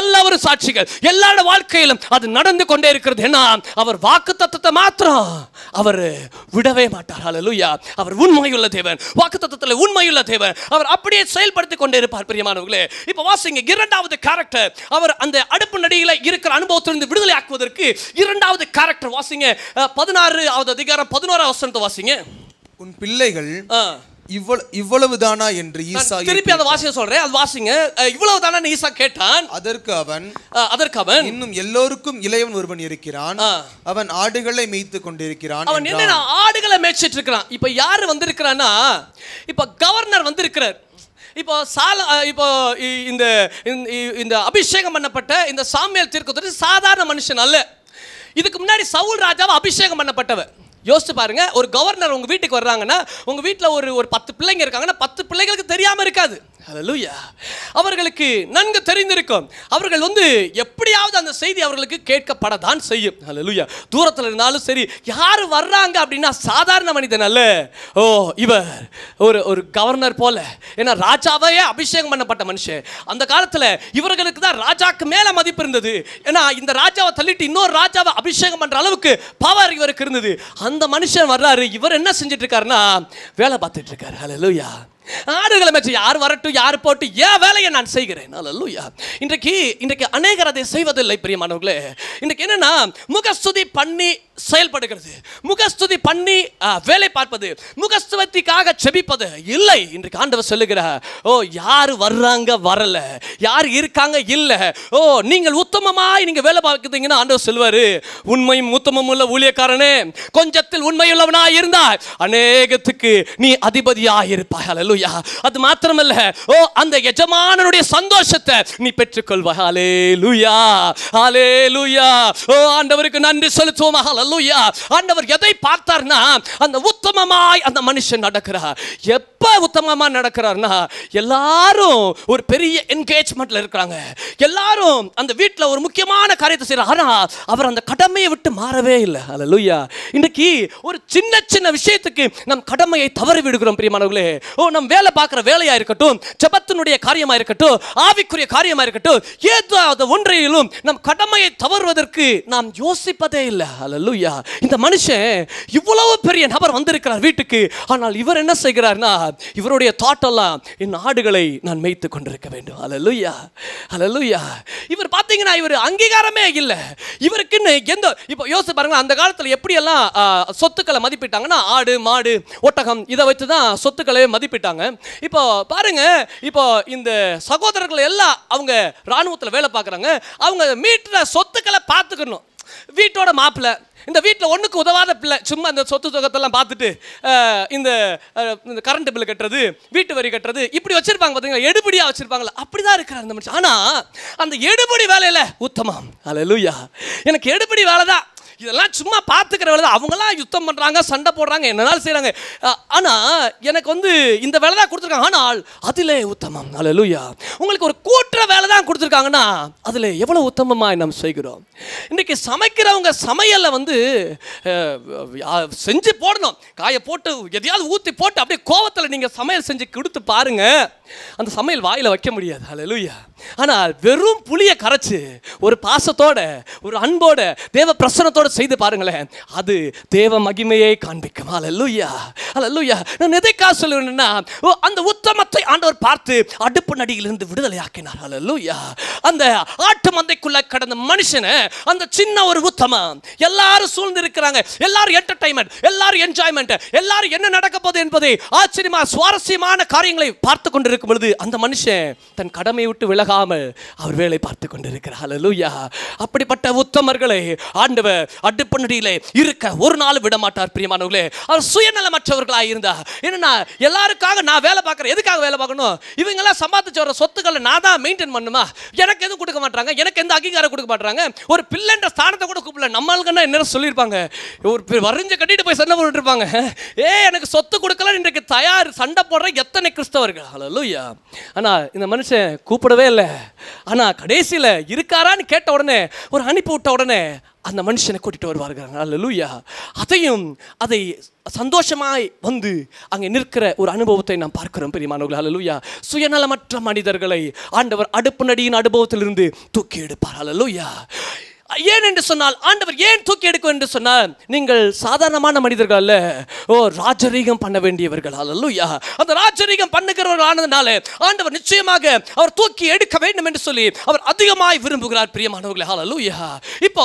எல்லாரும் சாட்சிகள் எல்லாரோட வாழ்க்கையிலும் அது நடந்து கொண்டே இருக்கிறது என்ன அவர் வாக்குத்தத்தை மாத்திரம் அவர் விடவே மாட்டார் அல்லலுயா அவர் உண்மையுள்ள தேவன் வாக்குத்தத்தில் உண்மையுள்ள தேவன் அவர் அப்படியே செயல்படுத்தி கொண்டே இருப்பார் பிரியமானவர்களே இப்போ வாசிங்க இரண்டாவது கேரக்டர் அவர் அந்த அடுப்பு நடிகளை இருக்கிற அனுபவத்திலிருந்து விடுதலை ஆக்குவதற்கு இரண்டாவது கேரக்டர் வாசிங்க பதினாறு பதினோராவது அதிகாரம் பதினோராவது வசனத்தை வாசிங்க உன் பிள்ளைகள் இவ்வளவு இவ்வளவு தானா என்று ஈசா திருப்பி அந்த வாசிக்க சொல்றேன் அது வாசிங்க இவ்வளவு தானா ஈசா கேட்டான் அதற்கு அவன் அதற்கு அவன் இன்னும் எல்லோருக்கும் இளையவன் ஒருவன் இருக்கிறான் அவன் ஆடுகளை மேய்த்து கொண்டிருக்கிறான் அவன் என்ன ஆடுகளை மேய்ச்சிட்டு இருக்கிறான் இப்ப யாரு வந்திருக்கிறான்னா இப்ப கவர்னர் வந்திருக்கிறார் இப்போ சால இப்போ இந்த இந்த அபிஷேகம் பண்ணப்பட்ட இந்த சாமியல் தீர்க்கத்தொடர் சாதாரண மனுஷன் அல்ல இதுக்கு முன்னாடி சவுல் ராஜாவை அபிஷேகம் பண்ணப்பட்டவர் யோசிச்சு பாருங்க ஒரு கவர்னர் உங்கள் வீட்டுக்கு வர்றாங்கன்னா உங்கள் வீட்டில் ஒரு ஒரு பத்து பிள்ளைங்க இருக்காங்கன்னா பத்து பிள்ளைங்களுக்கு தெரியாமல் இருக்காது அவர்களுக்கு நன்கு தெரிந்திருக்கும் அவர்கள் வந்து எப்படியாவது அந்த செய்தி அவர்களுக்கு கேட்கப்பட தான் செய்யும் ஹலலூயா தூரத்தில் இருந்தாலும் சரி யார் வர்றாங்க அப்படின்னா சாதாரண மனிதன் அல்ல ஓ இவர் ஒரு ஒரு கவர்னர் போல ஏன்னா ராஜாவையே அபிஷேகம் பண்ணப்பட்ட மனுஷன் அந்த காலத்தில் இவர்களுக்கு தான் ராஜாக்கு மேலே மதிப்பு இருந்தது ஏன்னா இந்த ராஜாவை தள்ளிட்டு இன்னொரு ராஜாவை அபிஷேகம் பண்ணுற அளவுக்கு பவர் இவருக்கு இருந்தது அந்த மனுஷன் வர்றாரு இவர் என்ன செஞ்சுட்டு இருக்காருன்னா வேலை பார்த்துட்டு இருக்காரு ஹலலூயா ஆடுகளை பற்றி யார் வரட்டும் யார் போட்டு என் வேலையை நான் செய்கிறேன் அல்லூயா இன்றைக்கு இன்றைக்கு அநேகர் அதை செய்வதில்லை பிரியமானவர்களே இன்றைக்கு என்னன்னா முகஸ்துதி பண்ணி செயல்படுகிறது முகஸ்துதி பண்ணி வேலை பார்ப்பது முகஸ்துவத்திற்காக செபிப்பது இல்லை இன்றைக்கு ஆண்டவர் சொல்லுகிறார் ஓ யார் வர்றாங்க வரல யார் இருக்காங்க இல்லை ஓ நீங்கள் உத்தமமாய் நீங்கள் வேலை பார்க்குறீங்கன்னா ஆண்டவர் சொல்வார் உண்மையும் உத்தமமும் உள்ள ஊழியக்காரனே கொஞ்சத்தில் உண்மையுள்ளவனாக இருந்தால் அநேகத்துக்கு நீ அதிபதியாக இருப்பாய் அலலுயா அது மாத்திரமல்ல ஓ அந்த எஜமானனுடைய சந்தோஷத்தை நீ பெற்றுக்கொள்வாய் அலே லுயா அலே லுயா ஓ ஆண்டவருக்கு நன்றி செலுத்துவோம் ஹalleluya ஆண்டவர் எதை பார்த்தார்னா அந்த உத்தமமாய் அந்த மனுஷன் நடக்கிறார் எப்ப உத்தமமா நடக்கிறார்னா எல்லாரும் ஒரு பெரிய என்கேஜ்மெண்ட்ல இருக்கிறாங்க எல்லாரும் அந்த வீட்டில் ஒரு முக்கியமான காரியத்தை செய்யறாங்க ஆனா அவர் அந்த கடமையை விட்டு மாறவே இல்லை ஹalleluya இன்னைக்கு ஒரு சின்ன சின்ன விஷயத்துக்கு நம் கடமையை தவறி விடுகிறோம் பிரியமானவர்களே ஓ நம் வேலை பார்க்குற வேலையா இருக்கட்டும் ஜபத்தினுடைய காரியமா இருக்கட்டும் ஆவிக்குரிய காரியமா இருக்கட்டும் ஏதாவது ஒன்றையிலும் நம் கடமையை தவறுவதற்கு நாம் யோசிப்பதே இல்லை ஹalleluya ஹலலூயா இந்த மனுஷன் இவ்வளவு பெரிய நபர் வந்திருக்கிறார் வீட்டுக்கு ஆனால் இவர் என்ன செய்கிறார்னா இவருடைய தாட்டெல்லாம் என் ஆடுகளை நான் மேய்த்து கொண்டிருக்க வேண்டும் அலலுயா அலலுயா இவர் பார்த்தீங்கன்னா இவர் அங்கீகாரமே இல்லை இவருக்குன்னு எந்த இப்போ யோசிச்சு பாருங்களா அந்த காலத்தில் எப்படியெல்லாம் சொத்துக்களை மதிப்பிட்டாங்கன்னா ஆடு மாடு ஒட்டகம் இதை வச்சு தான் சொத்துக்களை மதிப்பிட்டாங்க இப்போ பாருங்க இப்போ இந்த சகோதரர்கள் எல்லாம் அவங்க இராணுவத்தில் வேலை பார்க்குறாங்க அவங்க மீட்டில் சொத்துக்களை பார்த்துக்கணும் வீட்டோட மாப்பிள்ளை இந்த வீட்டில் ஒன்றுக்கு உதவாத பிள்ளை சும்மா இந்த சொத்து சொகத்தெல்லாம் பார்த்துட்டு இந்த கரண்ட் பில் கட்டுறது வீட்டு வரி கட்டுறது இப்படி வச்சுருப்பாங்க பார்த்தீங்களா எடுபடியாக வச்சுருப்பாங்களா அப்படி தான் இருக்கிறார் அந்த மனுஷன் ஆனால் அந்த எடுபடி வேலையில் உத்தமம் அலலுயா எனக்கு எடுபடி வேலை தான் இதெல்லாம் சும்மா பார்த்துக்கிற வேலை அவங்களாம் யுத்தம் பண்ணுறாங்க சண்டை போடுறாங்க என்னதான் செய்கிறாங்க ஆனால் எனக்கு வந்து இந்த வேலை தான் கொடுத்துருக்காங்க ஆனால் அதிலே உத்தமம் அல்ல உங்களுக்கு ஒரு கூட்டுற வேலை தான் கொடுத்துருக்காங்கன்னா அதில் எவ்வளோ உத்தமமாக நம்ம செய்கிறோம் இன்றைக்கி சமைக்கிறவங்க சமையலில் வந்து செஞ்சு போடணும் காயை போட்டு எதையாவது ஊற்றி போட்டு அப்படியே கோவத்தில் நீங்கள் சமையல் செஞ்சு கொடுத்து பாருங்கள் அந்த சமையல் வாயில் வைக்க முடியாது லூயா ஆனால் வெறும் புளியை கரைச்சி ஒரு பாசத்தோட ஒரு அன்போட தேவ பிரசனத்தோடு செய்து பாருங்களேன் அது தேவ மகிமையை காண்பிக்கும் அல்ல லூயா நான் எதைக்காக சொல்லுவேன்னா அந்த உத்தமத்தை ஆண்டவர் பார்த்து அடுப்பு நடிகிலிருந்து விடுதலை ஆக்கினார் அல்ல லூயா அந்த ஆட்டு மந்தைக்குள்ள கடந்த மனுஷனை அந்த சின்ன ஒரு உத்தமம் எல்லாரும் சூழ்ந்து இருக்கிறாங்க எல்லாரும் என்டர்டைன்மெண்ட் எல்லாரும் என்ஜாய்மெண்ட் எல்லாரும் என்ன நடக்க போகுது என்பதை ஆச்சரியமா சுவாரஸ்யமான காரியங்களை பார்த்து கொண்டிருக்க இருக்கும் பொழுது அந்த மனுஷன் தன் கடமையை விட்டு விலகாமல் அவர் வேலை பார்த்து கொண்டிருக்கிறார் அலலூயா அப்படிப்பட்ட உத்தமர்களை ஆண்டவர் அடுப்படியில் இருக்க ஒரு நாள் விட மாட்டார் பிரியமானவர்களே அவர் சுயநலமற்றவர்களாக இருந்தார் என்னன்னா எல்லாருக்காக நான் வேலை பார்க்குறேன் எதுக்காக வேலை பார்க்கணும் இவங்கெல்லாம் சம்பாதிச்சு வர சொத்துக்களை நான் தான் மெயின்டைன் பண்ணுமா எனக்கு எதுவும் கொடுக்க மாட்டாங்க எனக்கு எந்த அங்கீகாரம் கொடுக்க மாட்டாங்க ஒரு பிள்ளைன்ற ஸ்தானத்தை கூட கூப்பிடல நம்மளுக்குன்னா என்ன சொல்லியிருப்பாங்க ஒரு வரைஞ்ச கட்டிட்டு போய் சண்டை போட்டுருப்பாங்க ஏ எனக்கு சொத்து கொடுக்கல இன்றைக்கு தயார் சண்டை போடுற எத்தனை கிறிஸ்தவர்கள் ஹலோ ஹலலூயா ஆனால் இந்த மனுஷன் கூப்பிடவே இல்லை ஆனால் கடைசியில் இருக்காரான்னு கேட்ட உடனே ஒரு அனுப்பி விட்ட உடனே அந்த மனுஷனை கூட்டிகிட்டு வருவார்கள் அல்லூயா அதையும் அதை சந்தோஷமாய் வந்து அங்கே நிற்கிற ஒரு அனுபவத்தை நாம் பார்க்கிறோம் பெரியமானவர்கள் அல்லூயா சுயநலமற்ற மனிதர்களை ஆண்டவர் அடுப்பு நடியின் அனுபவத்திலிருந்து தூக்கி எடுப்பார் அல்லூயா ஏன் என்று சொன்னால் ஆண்டவர் ஏன் தூக்கி எடுக்கும் என்று சொன்னால் நீங்கள் சாதாரணமான மனிதர்கள் அல்ல ஓ ராஜரீகம் பண்ண வேண்டியவர்கள் அல்லையா அந்த ராஜரீகம் பண்ணுகிறவர்கள் ஆனதுனால ஆண்டவர் நிச்சயமாக அவர் தூக்கி எடுக்க வேண்டும் என்று சொல்லி அவர் அதிகமாய் விரும்புகிறார் பிரியமானவர்களே ஹலலூயா இப்போ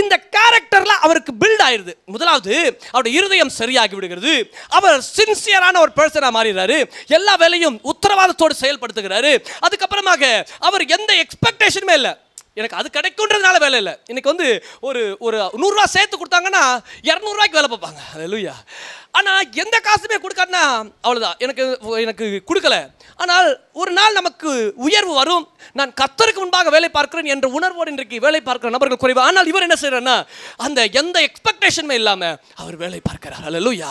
இந்த கேரக்டர்ல அவருக்கு பில்ட் ஆயிடுது முதலாவது அவருடைய இருதயம் சரியாகி விடுகிறது அவர் சின்சியரான ஒரு பர்சனாக மாறிடுறாரு எல்லா வேலையும் உத்தரவாதத்தோடு செயல்படுத்துகிறாரு அதுக்கப்புறமாக அவர் எந்த எக்ஸ்பெக்டேஷனுமே இல்லை எனக்கு அது கிடைக்குன்றதுனால வேலை இல்லை எனக்கு வந்து ஒரு ஒரு நூறுரூவா சேர்த்து கொடுத்தாங்கன்னா இரநூறுவாய்க்கு வேலை பார்ப்பாங்க லூயா ஆனால் எந்த காசுமே கொடுக்காருன்னா அவ்வளோதான் எனக்கு எனக்கு கொடுக்கல ஆனால் ஒரு நாள் நமக்கு உயர்வு வரும் நான் கத்தருக்கு முன்பாக வேலை பார்க்கிறேன் என்ற உணர்வோடு இன்றைக்கு வேலை பார்க்குற நபர்கள் குறைவு ஆனால் இவர் என்ன செய்கிறாருன்னா அந்த எந்த எக்ஸ்பெக்டேஷனுமே இல்லாமல் அவர் வேலை பார்க்கிறார் அல்லூயா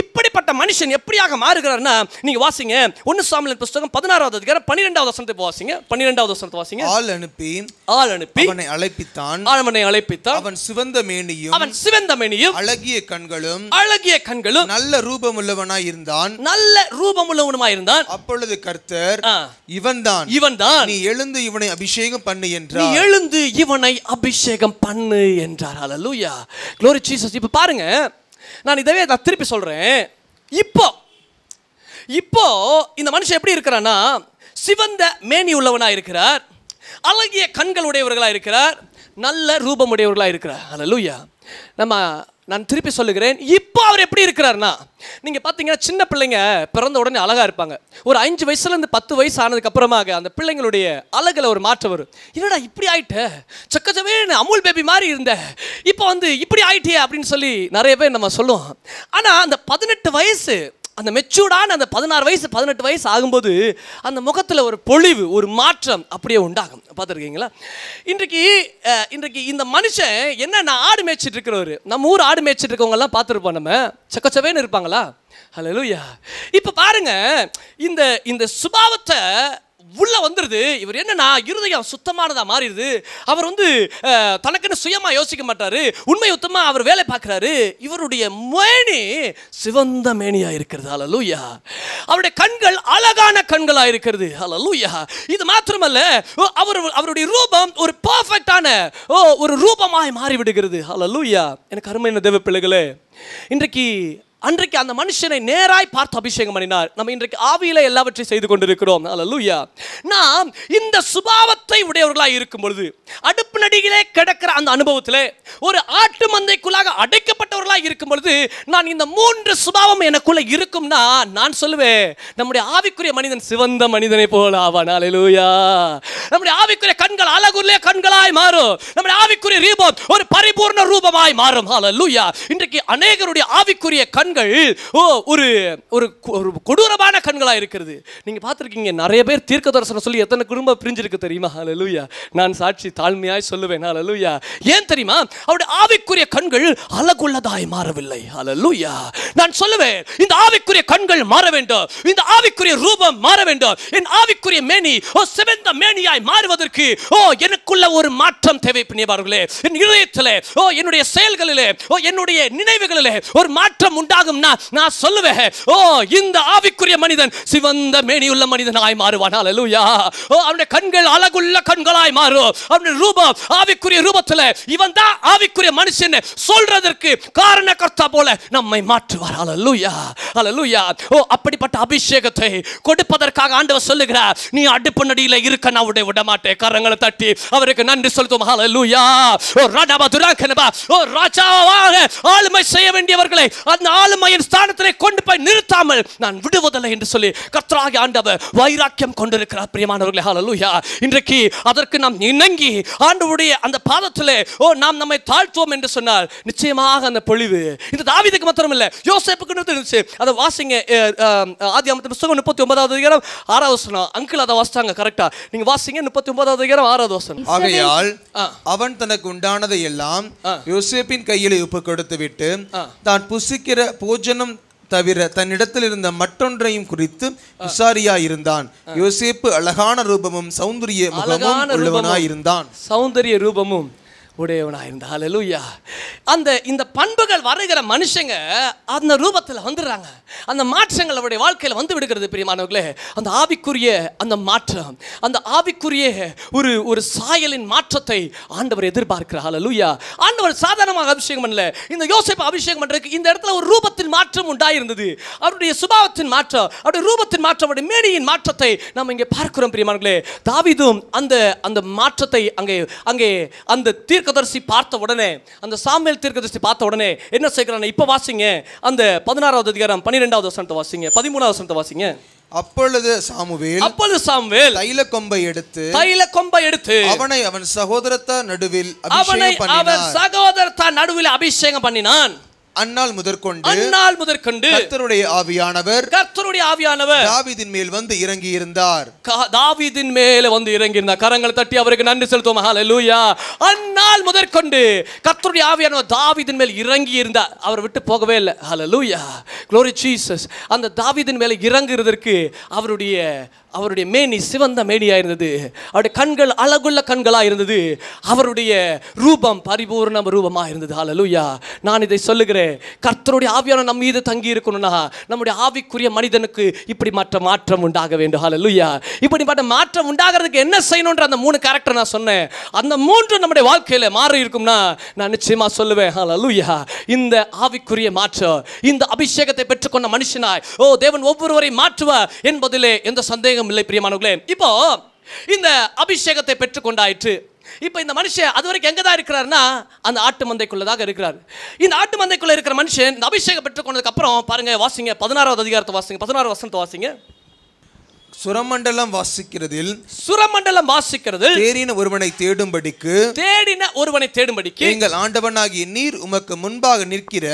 இப்படிப்பட்ட மனுஷன் எப்படியாக மாறுகிறார்னா நீங்கள் வாசிங்க ஒன்று சாமியல் புஸ்தகம் பதினாறாவது அதிகாரம் பன்னிரெண்டாவது வசனத்தை வாசிங்க பன்னிரெண்டாவது வசனத்தை வாசிங்க ஆள் அனுப்பி ஆள் அனுப்பி அவனை அழைப்பித்தான் அவனை அழைப்பித்தான் அவன் சிவந்த மேனியும் அவன் சிவந்த மேனியும் அழகிய கண்களும் அழகிய கண்களும் இருந்தாலும் நல்ல ரூபம் உள்ளவனாய் இருந்தான் நல்ல ரூபம் உள்ளவனாய் இருந்தான் அப்பொழுது கர்த்தர் இவன் தான் இவன் தான் நீ எழுந்து இவனை அபிஷேகம் பண்ணு என்றார் நீ எழுந்து இவனை அபிஷேகம் பண்ணு என்றார் ஹalleluya glory jesus இப்ப பாருங்க நான் இதவே நான் திருப்பி சொல்றேன் இப்போ இப்போ இந்த மனுஷன் எப்படி இருக்கிறான்னா சிவந்த மேனி உள்ளவனாக இருக்கிறார் அழகிய கண்கள் உடையவர்களாக இருக்கிறார் நல்ல ரூபமுடையவர்களாக இருக்கிறார் அல்ல லூயா நம்ம நான் திருப்பி சொல்லுகிறேன் இப்போ அவர் எப்படி இருக்கிறார்னா நீங்கள் பார்த்தீங்கன்னா சின்ன பிள்ளைங்க பிறந்த உடனே அழகாக இருப்பாங்க ஒரு அஞ்சு வயசுலேருந்து பத்து வயசு ஆனதுக்கப்புறமாக அந்த பிள்ளைங்களுடைய அழகில் ஒரு மாற்றம் வரும் என்னடா இப்படி ஆயிட்ட சக்கச்சவே அமுல் பேபி மாதிரி இருந்த இப்போ வந்து இப்படி ஆயிட்டே அப்படின்னு சொல்லி நிறைய பேர் நம்ம சொல்லுவோம் ஆனால் அந்த பதினெட்டு வயசு அந்த மெச்சூர்டான அந்த பதினாறு வயசு பதினெட்டு வயசு ஆகும்போது அந்த முகத்தில் ஒரு பொழிவு ஒரு மாற்றம் அப்படியே உண்டாகும் பார்த்துருக்கீங்களா இன்றைக்கு இன்றைக்கு இந்த மனுஷன் என்ன நான் ஆடு மேய்ச்சிட்டு இருக்கிறவர் நம்ம ஊர் ஆடு மேய்ச்சிட்டு இருக்கவங்கெல்லாம் பார்த்துருப்போம் நம்ம சக்கச்சவேன்னு இருப்பாங்களா ஹலோ இப்போ பாருங்க இந்த இந்த சுபாவத்தை உள்ளே வந்துடுது இவர் என்னன்னா இருதயம் சுத்தமானதாக மாறிடுது அவர் வந்து தனக்குன்னு சுயமாக யோசிக்க மாட்டார் உண்மை உத்தமாக அவர் வேலை பார்க்குறாரு இவருடைய மேனி சிவந்த மேனியாக இருக்கிறது லூயா அவருடைய கண்கள் அழகான கண்களாக இருக்கிறது லூயா இது மாத்திரமல்ல அவர் அவருடைய ரூபம் ஒரு பர்ஃபெக்டான ஓ ஒரு ரூபமாய் மாறிவிடுகிறது லூயா எனக்கு அருமையான தேவ பிள்ளைகளே இன்றைக்கு அன்றைக்கு அந்த மனுஷனை நேராய் பார்த்து அபிஷேகம் பண்ணினார் நம்ம இன்றைக்கு ஆவியில எல்லாவற்றையும் செய்து கொண்டிருக்கிறோம் நாம் இந்த சுபாவத்தை உடையவர்களாக இருக்கும் பொழுது அடுப்பு நடிகளே கிடக்கிற அந்த அனுபவத்தில் ஒரு ஆட்டு மந்தைக்குள்ளாக அடைக்கப்பட்டவர்களாக இருக்கும் பொழுது நான் இந்த மூன்று சுபாவம் எனக்குள்ள இருக்கும்னா நான் சொல்லுவேன் நம்முடைய ஆவிக்குரிய மனிதன் சிவந்த மனிதனை போல ஆவான் அலலூயா நம்முடைய ஆவிக்குரிய கண்கள் அழகுள்ளே கண்களாய் மாறும் நம்முடைய ஆவிக்குரிய ரூபம் ஒரு பரிபூர்ண ரூபமாய் மாறும் இன்றைக்கு அநேகருடைய ஆவிக்குரிய கண் கண்கள் ஓ ஒரு ஒரு கொடூரமான கண்களாக இருக்கிறது நீங்கள் பார்த்துருக்கீங்க நிறைய பேர் தீர்க்க தரிசனம் சொல்லி எத்தனை குடும்பம் பிரிஞ்சிருக்கு தெரியுமா ஹலலூயா நான் சாட்சி தாழ்மையாய் சொல்லுவேன் ஹலலூயா ஏன் தெரியுமா அவருடைய ஆவிக்குரிய கண்கள் அழகுள்ளதாய் மாறவில்லை ஹலலூயா நான் சொல்லுவேன் இந்த ஆவிக்குரிய கண்கள் மாற வேண்டும் இந்த ஆவிக்குரிய ரூபம் மாற வேண்டும் என் ஆவிக்குரிய மேனி ஓ சிவந்த மேனியாய் மாறுவதற்கு ஓ எனக்குள்ள ஒரு மாற்றம் தேவை பிரியபார்களே என் இதயத்தில் ஓ என்னுடைய செயல்களிலே ஓ என்னுடைய நினைவுகளிலே ஒரு மாற்றம் உண்டா ஆகும்னா நான் சொல்லுவேன் ஓ இந்த ஆவிக்குரிய மனிதன் சிவந்த மேனியுள்ள மனிதனாய் மாறுவான் அலலுயா ஓ அவனுடைய கண்கள் அழகுள்ள கண்களாய் மாறும் அவனுடைய ரூபம் ஆவிக்குரிய ரூபத்தில் இவன் தான் ஆவிக்குரிய மனுஷன் சொல்றதற்கு காரண கர்த்தா போல நம்மை மாற்றுவார் அலலுயா அலலுயா ஓ அப்படிப்பட்ட அபிஷேகத்தை கொடுப்பதற்காக ஆண்டவர் சொல்லுகிறார் நீ அடுப்பு நடியில் இருக்க நான் உடைய விட விடமாட்டேன் கரங்களை தட்டி அவருக்கு நன்றி சொல்லுவோம் ஹalleluya ஓ ராஜா மதுரா கனபா ஓ ராஜாவாக ஆளுமை செய்ய வேண்டியவர்களை அந்த ஆளுமை என் ஸ்தானத்திலே கொண்டு போய் நிறுத்தாமல் நான் விடுவதில்லை என்று சொல்லி கர்த்தராகி ஆண்டவர் வைராக்கியம் கொண்டிருக்கிறார் பிரியமானவர்களே ஹாலலூயா இன்றைக்கு அதற்கு நாம் இணங்கி ஆண்டவருடைய அந்த பாதத்திலே ஓ நாம் நம்மை தாழ்த்துவோம் என்று சொன்னால் நிச்சயமாக அந்த பொழிவு இந்த தாவிதுக்கு மாத்திரம் இல்லை யோசேப்புக்கு இருந்துச்சு அதை வாசிங்க ஆதி அமைத்த புத்தகம் முப்பத்தி ஒன்பதாவது அதிகாரம் ஆறாவது வசனம் அங்கிள் அதை வாசித்தாங்க கரெக்டா நீங்க வாசிங்க முப்பத்தி ஒன்பதாவது அதிகாரம் ஆறாவது வசனம் ஆகையால் அவன் தனக்கு உண்டானதை எல்லாம் யோசேப்பின் கையில் ஒப்பு கொடுத்து விட்டு தான் புசிக்கிற போஜனம் தவிர தன்னிடத்தில் இருந்த மற்றொன்றையும் குறித்து விசாரியா இருந்தான் யோசேப்பு அழகான ரூபமும் சௌந்தரிய முகமும் உள்ளவனாய் இருந்தான் சௌந்தரிய ரூபமும் உடையவனாக இருந்தா அலலுயா அந்த இந்த பண்புகள் வரைகிற மனுஷங்க அந்த ரூபத்தில் வந்துடுறாங்க அந்த மாற்றங்கள் அவருடைய வாழ்க்கையில் வந்து விடுகிறது பிரியமானவர்களே அந்த ஆவிக்குரிய அந்த மாற்றம் அந்த ஆவிக்குரிய ஒரு ஒரு சாயலின் மாற்றத்தை ஆண்டவர் எதிர்பார்க்கிறார் அலலுயா ஆண்டவர் சாதாரணமாக அபிஷேகம் பண்ணல இந்த யோசிப்பை அபிஷேகம் பண்ணுறதுக்கு இந்த இடத்துல ஒரு ரூபத்தின் மாற்றம் உண்டாயிருந்தது அவருடைய சுபாவத்தின் மாற்றம் அவருடைய ரூபத்தின் மாற்றம் அவருடைய மேடையின் மாற்றத்தை நம்ம இங்கே பார்க்கிறோம் பிரியமானவர்களே தாவிதும் அந்த அந்த மாற்றத்தை அங்கே அங்கே அந்த தீர்க்க தீர்க்கதரிசி பார்த்த உடனே அந்த சாமியல் தீர்க்கதரிசி பார்த்த உடனே என்ன செய்கிறான் இப்போ வாசிங்க அந்த பதினாறாவது அதிகாரம் பன்னிரெண்டாவது வசனத்தை வாசிங்க பதிமூணாவது வசனத்தை வாசிங்க அப்பொழுது சாமுவேல் அப்பொழுது சாமுவேல் தைல கொம்பை எடுத்து தைல கொம்பை எடுத்து அவனை அவன் சகோதரத்த நடுவில் அவனை அவன் சகோதரத்த நடுவில் அபிஷேகம் பண்ணினான் அந்நாள் முதற்கொண்டு அந்நாள் முதற்கொண்டு கர்த்தருடைய ஆவியானவர் கர்த்தருடைய ஆவியானவர் தாவீதின் மேல் வந்து இறங்கி இருந்தார் தாவீதின் மேல வந்து இறங்கி இருந்தார் கரங்களை தட்டி அவருக்கு நன்றி செலுத்துவோம் ஹalleluya அந்நாள் முதற்கொண்டு கர்த்தருடைய ஆவியானவர் தாவீதின் மேல் இறங்கி இருந்தார் அவர் விட்டு போகவே இல்லை ஹalleluya glory jesus அந்த தாவீதின் மேல் இறங்குறதற்கு அவருடைய அவருடைய மேனி சிவந்த மேனியாக இருந்தது அவருடைய கண்கள் அழகுள்ள கண்களாக இருந்தது அவருடைய ரூபம் பரிபூர்ண ரூபமாக இருந்தது ஹலலூயா நான் இதை சொல்லுகிறேன் கர்த்தருடைய ஆவியான நம் மீது தங்கி இருக்கணும்னா நம்முடைய ஆவிக்குரிய மனிதனுக்கு இப்படி மற்ற மாற்றம் உண்டாக வேண்டும் ஹலலூயா இப்படிப்பட்ட மாற்றம் உண்டாகிறதுக்கு என்ன செய்யணுன்ற அந்த மூணு கேரக்டர் நான் சொன்னேன் அந்த மூன்று நம்முடைய வாழ்க்கையில் மாறி இருக்கும்னா நான் நிச்சயமாக சொல்லுவேன் ஹலலூயா இந்த ஆவிக்குரிய மாற்றம் இந்த அபிஷேகத்தை பெற்றுக்கொண்ட மனுஷனாய் ஓ தேவன் ஒவ்வொருவரை மாற்றுவார் என்பதிலே எந்த சந்தேகம் சந்தேகம் இல்லை பிரியமானவர்களே இப்போ இந்த அபிஷேகத்தை பெற்றுக்கொண்டாயிற்று இப்போ இந்த மனுஷன் அது வரைக்கும் எங்கே தான் இருக்கிறாருன்னா அந்த ஆட்டு மந்தைக்குள்ளதாக இருக்கிறார் இந்த ஆட்டு மந்தைக்குள்ளே இருக்கிற மனுஷன் இந்த அபிஷேகம் பெற்றுக்கொண்டதுக்கப்புறம் பாருங்கள் வாசிங்க பதினாறாவது அதிகாரத்தை வாசிங்க பதினாறு வருஷத்தை வாசிங்க சுரமண்டலம் வாசிக்கிறதில் சுரமண்டலம் வாசிக்கிறது தேறின ஒருவனை தேடும்படிக்கு தேடின ஒருவனை தேடும்படிக்கு எங்கள் ஆண்டவனாகிய நீர் உமக்கு முன்பாக நிற்கிற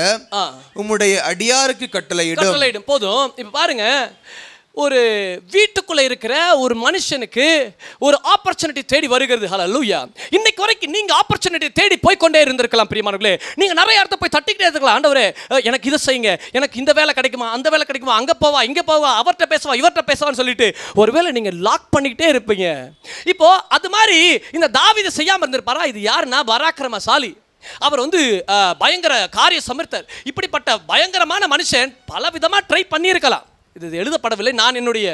உம்முடைய அடியாருக்கு கட்டளையிடும் கட்டளையிடும் போதும் இப்போ பாருங்க ஒரு வீட்டுக்குள்ளே இருக்கிற ஒரு மனுஷனுக்கு ஒரு ஆப்பர்ச்சுனிட்டி தேடி வருகிறது ஹலோ லூயா இன்னைக்கு வரைக்கும் நீங்கள் ஆப்பர்ச்சுனிட்டி தேடி போய் கொண்டே இருந்திருக்கலாம் பிரியமானவர்களே நீங்கள் நிறைய இடத்த போய் தட்டிக்கிட்டே இருக்கலாம் ஆண்டவரே எனக்கு இதை செய்யுங்க எனக்கு இந்த வேலை கிடைக்குமா அந்த வேலை கிடைக்குமா அங்கே போவா இங்கே போவா அவர்கிட்ட பேசுவா இவர்கிட்ட பேசுவான்னு சொல்லிட்டு ஒருவேளை நீங்கள் லாக் பண்ணிக்கிட்டே இருப்பீங்க இப்போது அது மாதிரி இந்த தாவிதை செய்யாமல் இருந்திருப்பாரா இது யாருன்னா வராக்கிரமசாலி அவர் வந்து பயங்கர காரிய சமர்த்தர் இப்படிப்பட்ட பயங்கரமான மனுஷன் பல விதமாக ட்ரை பண்ணியிருக்கலாம் இது எழுதப்படவில்லை நான் என்னுடைய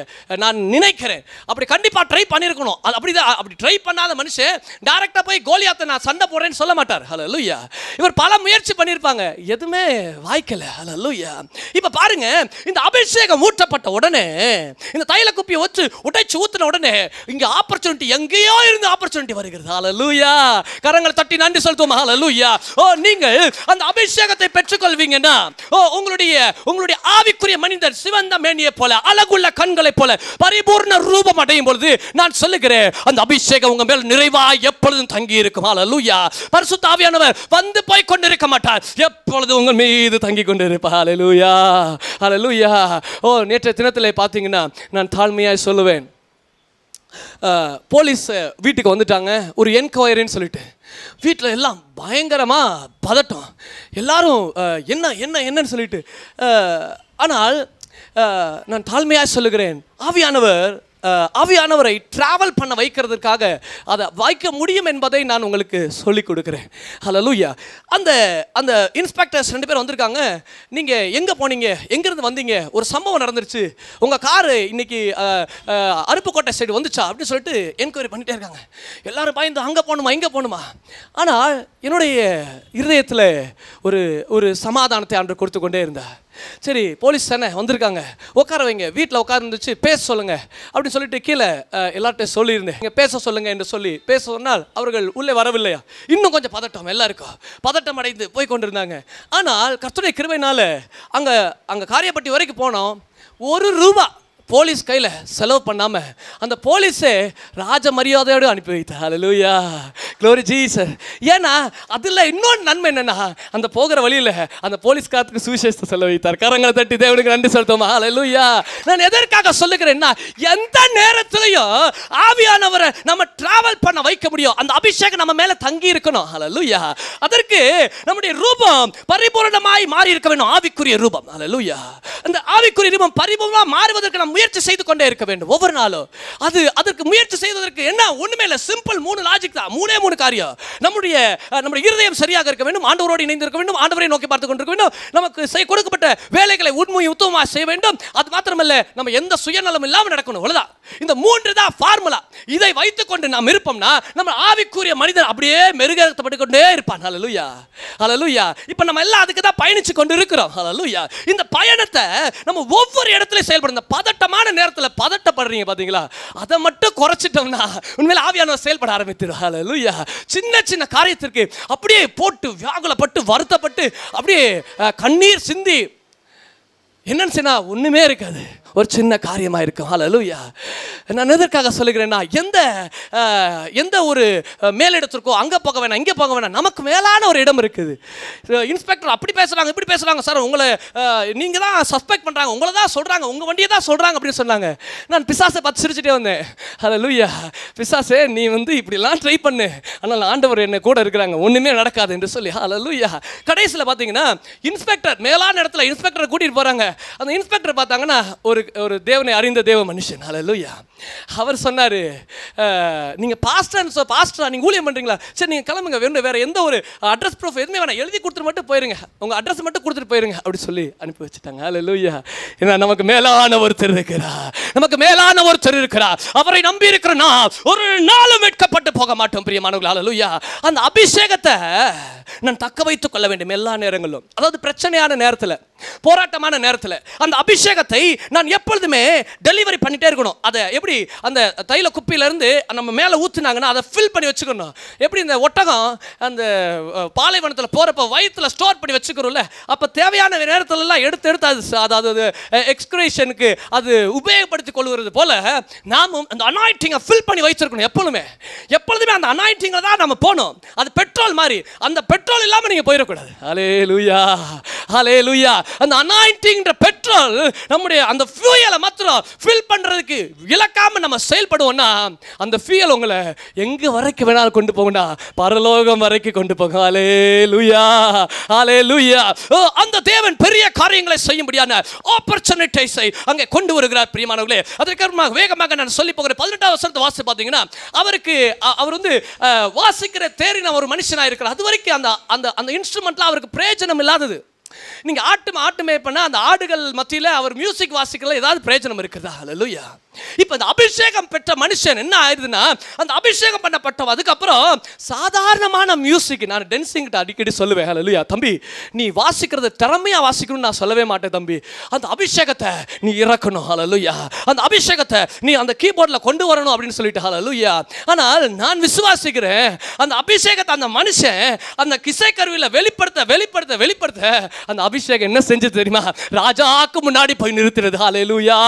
நான் நினைக்கிறேன் அப்படி கண்டிப்பாக ட்ரை பண்ணியிருக்கணும் அது அப்படி தான் அப்படி ட்ரை பண்ணாத மனுஷன் டேரெக்டாக போய் கோலியாத்தை நான் சண்டை போடுறேன்னு சொல்ல மாட்டார் ஹலோ லூயா இவர் பல முயற்சி பண்ணியிருப்பாங்க எதுவுமே வாய்க்கலை ஹலோ லூயா இப்போ பாருங்க இந்த அபிஷேகம் ஊற்றப்பட்ட உடனே இந்த தைல குப்பியை வச்சு உடைச்சு ஊற்றின உடனே இங்கே ஆப்பர்ச்சுனிட்டி எங்கேயோ இருந்து ஆப்பர்ச்சுனிட்டி வருகிறது ஹலோ லூயா கரங்களை தட்டி நன்றி சொல்லுவோம் ஹலோ லூயா ஓ நீங்கள் அந்த அபிஷேகத்தை பெற்றுக்கொள்வீங்கன்னா ஓ உங்களுடைய உங்களுடைய ஆவிக்குரிய மனிதர் சிவந்த மேனியை போல அழகுள்ள கண்களை போல பரிபூர்ண ரூபம் அடையும் பொழுது நான் சொல்லுகிறேன் அந்த அபிஷேகம் உங்க மேல் நிறைவா எப்பொழுதும் தங்கி இருக்கும் அலலூயா பரிசுத்தாவியானவர் வந்து போய் கொண்டிருக்க மாட்டார் எப்பொழுது உங்கள் மீது தங்கி கொண்டிருப்பா அலலூயா அலலூயா ஓ நேற்றைய தினத்தில் பார்த்தீங்கன்னா நான் தாழ்மையாக சொல்லுவேன் போலீஸ் வீட்டுக்கு வந்துட்டாங்க ஒரு என்கொயரின்னு சொல்லிட்டு வீட்டில் எல்லாம் பயங்கரமாக பதட்டம் எல்லாரும் என்ன என்ன என்னன்னு சொல்லிட்டு ஆனால் நான் தாழ்மையாக சொல்லுகிறேன் ஆவியானவர் ஆவியானவரை ட்ராவல் பண்ண வைக்கிறதுக்காக அதை வாய்க்க முடியும் என்பதை நான் உங்களுக்கு சொல்லிக் கொடுக்குறேன் ஹலோ லூயா அந்த அந்த இன்ஸ்பெக்டர்ஸ் ரெண்டு பேர் வந்திருக்காங்க நீங்கள் எங்கே போனீங்க எங்கேருந்து வந்தீங்க ஒரு சம்பவம் நடந்துருச்சு உங்கள் காரு இன்னைக்கு அருப்புக்கோட்டை சைடு வந்துச்சா அப்படின்னு சொல்லிட்டு என்கொயரி பண்ணிகிட்டே இருக்காங்க எல்லோரும் பயந்து அங்கே போகணுமா இங்கே போகணுமா ஆனால் என்னுடைய இருதயத்தில் ஒரு ஒரு சமாதானத்தை அன்று கொடுத்து கொண்டே இருந்தார் சரி போலீஸ் தானே வந்திருக்காங்க உட்கார வைங்க வீட்டில் உட்காந்துச்சு பேச சொல்லுங்கள் அப்படின்னு சொல்லிட்டு கீழே எல்லார்ட்டையும் சொல்லியிருந்தேன் இங்கே பேச சொல்லுங்கள் என்று சொல்லி பேச சொன்னால் அவர்கள் உள்ளே வரவில்லையா இன்னும் கொஞ்சம் பதட்டம் எல்லாருக்கும் பதட்டம் அடைந்து போய் கொண்டிருந்தாங்க ஆனால் கர்த்தருடைய கிருமையினால் அங்கே அங்கே காரியப்பட்டி வரைக்கும் போனோம் ஒரு ரூபா போலீஸ் கையில் செலவு பண்ணாமல் அந்த போலீஸே ராஜ மரியாதையோடு அனுப்பி வைத்தார் அலலூயா க்ளோரி ஜீ சார் ஏன்னா அதில் இன்னொன்று நன்மை என்னென்னா அந்த போகிற வழியில் அந்த காத்துக்கு சுவிசேஷத்தை செலவு வைத்தார் கரங்களை தட்டி தேவனுக்கு நன்றி செலுத்தோமா அலுயா நான் எதற்காக சொல்லுகிறேன்னா எந்த நேரத்திலையும் ஆவியானவரை நம்ம ட்ராவல் பண்ண வைக்க முடியும் அந்த அபிஷேகம் நம்ம மேலே தங்கி இருக்கணும் அலுயா அதற்கு நம்முடைய ரூபம் பரிபூர்ணமாய் மாறி இருக்க வேண்டும் ஆவிக்குரிய ரூபம் அலுயா அந்த ஆவிக்குரிய ரூபம் பரிபூர்ணமாக மாறுவதற்கு நம்ம முயற்சி செய்து கொண்டே இருக்க வேண்டும் ஒவ்வொரு நாளும் அது அதற்கு முயற்சி செய்வதற்கு என்ன ஒண்ணுமே இல்லை சிம்பிள் மூணு லாஜிக் தான் மூணே மூணு காரியம் நம்முடைய நம்முடைய இருதயம் சரியாக இருக்க வேண்டும் ஆண்டவரோடு இணைந்து இருக்க வேண்டும் ஆண்டவரை நோக்கி பார்த்து கொண்டிருக்க வேண்டும் நமக்கு செய்ய கொடுக்கப்பட்ட வேலைகளை உண்மை உத்தமமாக செய்ய வேண்டும் அது மாத்திரமல்ல நம்ம எந்த சுயநலம் இல்லாமல் நடக்கணும் அவ்வளோதான் இந்த மூன்று தான் ஃபார்முலா இதை வைத்துக்கொண்டு நாம் இருப்போம்னா நம்ம ஆவிக்குரிய மனிதன் அப்படியே மெருகேற்றப்பட்டு கொண்டே இருப்பான் ஹலலுயா ஹலலுயா இப்போ நம்ம எல்லாம் அதுக்கு தான் பயணிச்சு கொண்டு இருக்கிறோம் ஹலலுயா இந்த பயணத்தை நம்ம ஒவ்வொரு இடத்துலையும் செயல்படும் இந்த பதட்டம் கஷ்டமான நேரத்தில் பதட்டப்படுறீங்க பார்த்தீங்களா அதை மட்டும் குறைச்சிட்டோம்னா உண்மையில் ஆவியானவர் செயல்பட ஆரம்பித்திருவாள் லூயா சின்ன சின்ன காரியத்திற்கு அப்படியே போட்டு வியாகுலப்பட்டு வருத்தப்பட்டு அப்படியே கண்ணீர் சிந்தி என்னன்னு சொன்னா ஒன்றுமே இருக்காது ஒரு சின்ன காரியமாக இருக்கும் ஹலலூயா நான் எதற்காக சொல்லுகிறேன்னா எந்த எந்த ஒரு மேலிடத்திற்கோ அங்கே போக வேணாம் இங்கே போக வேணாம் நமக்கு மேலான ஒரு இடம் இருக்குது இன்ஸ்பெக்டர் அப்படி பேசுகிறாங்க இப்படி பேசுகிறாங்க சார் உங்களை நீங்கள் தான் சஸ்பெக்ட் பண்ணுறாங்க உங்களை தான் சொல்கிறாங்க உங்கள் வண்டியை தான் சொல்கிறாங்க அப்படின்னு சொன்னாங்க நான் பிசாசை பார்த்து சிரிச்சுட்டே வந்தேன் ஹலலூயா பிசாசே நீ வந்து இப்படிலாம் ட்ரை பண்ணு ஆனால் ஆண்டவர் என்னை கூட இருக்கிறாங்க ஒன்றுமே நடக்காது என்று சொல்லி ஹலலூயா கடைசியில் பார்த்தீங்கன்னா இன்ஸ்பெக்டர் மேலான இடத்துல இன்ஸ்பெக்டரை கூட்டிகிட்டு போகிறாங்க அந்த இன்ஸ்பெக்டர் பார்த்தாங்கன்னா ஒரு ஒரு ஒரு தேவனை அறிந்த தேவ மனுஷன் அல்ல அலலுயா அவர் சொன்னார் நீங்கள் பாஸ்டர்னு பாஸ்டரா நீங்கள் ஊழியம் பண்ணுறீங்களா சரி நீங்கள் கிளம்புங்க வேணும் வேறு எந்த ஒரு அட்ரஸ் ப்ரூஃப் எதுவுமே வேணாம் எழுதி கொடுத்துட்டு மட்டும் போயிருங்க உங்கள் அட்ரஸ் மட்டும் கொடுத்துட்டு போயிருங்க அப்படி சொல்லி அனுப்பி வச்சுட்டாங்க அல்ல அலலுயா ஏன்னா நமக்கு மேலான ஒருத்தர் இருக்கிறா நமக்கு மேலான ஒருத்தர் இருக்கிறா அவரை நம்பி இருக்கிற ஒரு நாளும் மீட்கப்பட்டு போக மாட்டோம் பிரியமானவர்கள் அல்ல அலலுயா அந்த அபிஷேகத்தை நான் தக்க வைத்துக் கொள்ள வேண்டும் எல்லா நேரங்களும் அதாவது பிரச்சனையான நேரத்தில் போராட்டமான நேரத்தில் அந்த அபிஷேகத்தை நான் எப்பொழுதுமே டெலிவரி பண்ணிகிட்டே இருக்கணும் அதை எப்படி அந்த தைல குப்பியிலேருந்து நம்ம மேலே ஊற்றுனாங்கன்னா அதை ஃபில் பண்ணி வச்சுக்கணும் எப்படி இந்த ஒட்டகம் அந்த பாலைவனத்தில் போகிறப்ப வயிற்றில் ஸ்டோர் பண்ணி வச்சுக்கிறோம்ல அப்போ தேவையான நேரத்துலலாம் எடுத்து எடுத்து அது அதாவது எக்ஸ்கிரேஷனுக்கு அது உபயோகப்படுத்தி கொள்கிறது போல் நாமும் அந்த அனாய்ட்டிங்கை ஃபில் பண்ணி வச்சிருக்கணும் எப்பொழுதுமே எப்பொழுதுமே அந்த அனாயிட்டிங்கில் தான் நம்ம போகணும் அது பெட்ரோல் மாதிரி அந்த பெட்ரோல் இல்லாமல் நீங்கள் போயிடக்கூடாது அலே லூயா அலே லூயா அந்த அனாய்ட்டிங்கிற பெட்ரோல் நம்முடைய அந்த ஃபியூயலை மாத்திரம் ஃபில் பண்ணுறதுக்கு இழக்காமல் நம்ம செயல்படுவோம்னா அந்த ஃபியூயல் உங்களை எங்கே வரைக்கும் வேணாலும் கொண்டு போகும்னா பரலோகம் வரைக்கும் கொண்டு போகும் அலே லூயா அலே லூயா அந்த தேவன் பெரிய காரியங்களை செய்யும்படியான ஆப்பர்ச்சுனிட்டிஸை அங்கே கொண்டு வருகிறார் பிரியமானவர்களே அதற்கப்புறமா வேகமாக நான் சொல்லி போகிறேன் பதினெட்டாம் வருஷத்தை வாசி பார்த்தீங்கன்னா அவருக்கு அவர் வந்து வாசிக்கிற தேரின ஒரு மனுஷனாக இருக்கிறார் அது வரைக்கும் அந்த அந்த அந்த இன்ஸ்ட்ருமெண்ட்லாம் அவருக்கு பிரயோஜனம் இல்லாதது நீங்கள் ஆட்டு ஆட்டு மேய்ப்பனா அந்த ஆடுகள் மத்தியில் அவர் மியூசிக் வாசிக்கல ஏதாவது பிரயோஜனம் இருக்குதா அல்லையா இப்போ அந்த அபிஷேகம் பெற்ற மனுஷன் என்ன ஆயிடுதுன்னா அந்த அபிஷேகம் பண்ணப்பட்டவ அதுக்கப்புறம் சாதாரணமான மியூசிக் நான் டென்சிங்கிட்ட அடிக்கடி சொல்லுவேன் அல்லையா தம்பி நீ வாசிக்கிறத திறமையாக வாசிக்கணும்னு நான் சொல்லவே மாட்டேன் தம்பி அந்த அபிஷேகத்தை நீ இறக்கணும் அல்லையா அந்த அபிஷேகத்தை நீ அந்த கீபோர்டில் கொண்டு வரணும் அப்படின்னு சொல்லிட்டு அல்லையா ஆனால் நான் விசுவாசிக்கிறேன் அந்த அபிஷேகத்தை அந்த மனுஷன் அந்த கிசை கருவியில் வெளிப்படுத்த வெளிப்படுத்த வெளிப்படுத்த அந்த அபிஷேகம் என்ன செஞ்சு தெரியுமா ராஜாக்கு முன்னாடி போய் நிறுத்துறது அலையலூயா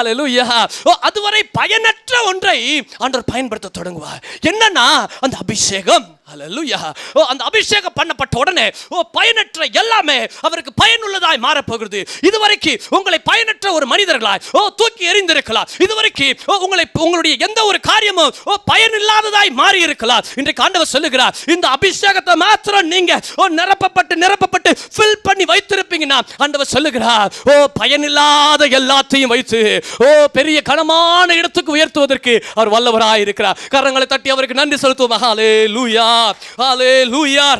அலையலூயா ஓ அதுவரை பயனற்ற ஒன்றை ஆண்டவர் பயன்படுத்த தொடங்குவார் என்னன்னா அந்த அபிஷேகம் அலலுயா ஓ அந்த அபிஷேகம் பண்ணப்பட்ட உடனே ஓ பயனற்ற எல்லாமே அவருக்கு பயனுள்ளதாய் மாறப்போகிறது இதுவரைக்கும் உங்களை பயனற்ற ஒரு மனிதர்களாய் ஓ தூக்கி எறிந்திருக்கலாம் இதுவரைக்கும் ஓ உங்களை உங்களுடைய எந்த ஒரு காரியமும் ஓ பயனில்லாததாய் மாறி இருக்கலாம் இன்றைக்கு ஆண்டவர் சொல்லுகிறார் இந்த அபிஷேகத்தை மாத்திரம் நீங்க ஓ நிரப்பப்பட்டு நிரப்பப்பட்டு ஃபில் பண்ணி வைத்திருப்பீங்கன்னா ஆண்டவர் சொல்லுகிறார் ஓ பயனில்லாத எல்லாத்தையும் வைத்து ஓ பெரிய கனமான இடத்துக்கு உயர்த்துவதற்கு அவர் வல்லவராய் இருக்கிறார் கரங்களை தட்டி அவருக்கு நன்றி செலுத்துவோம் மகாலே லூயா God. Hallelujah.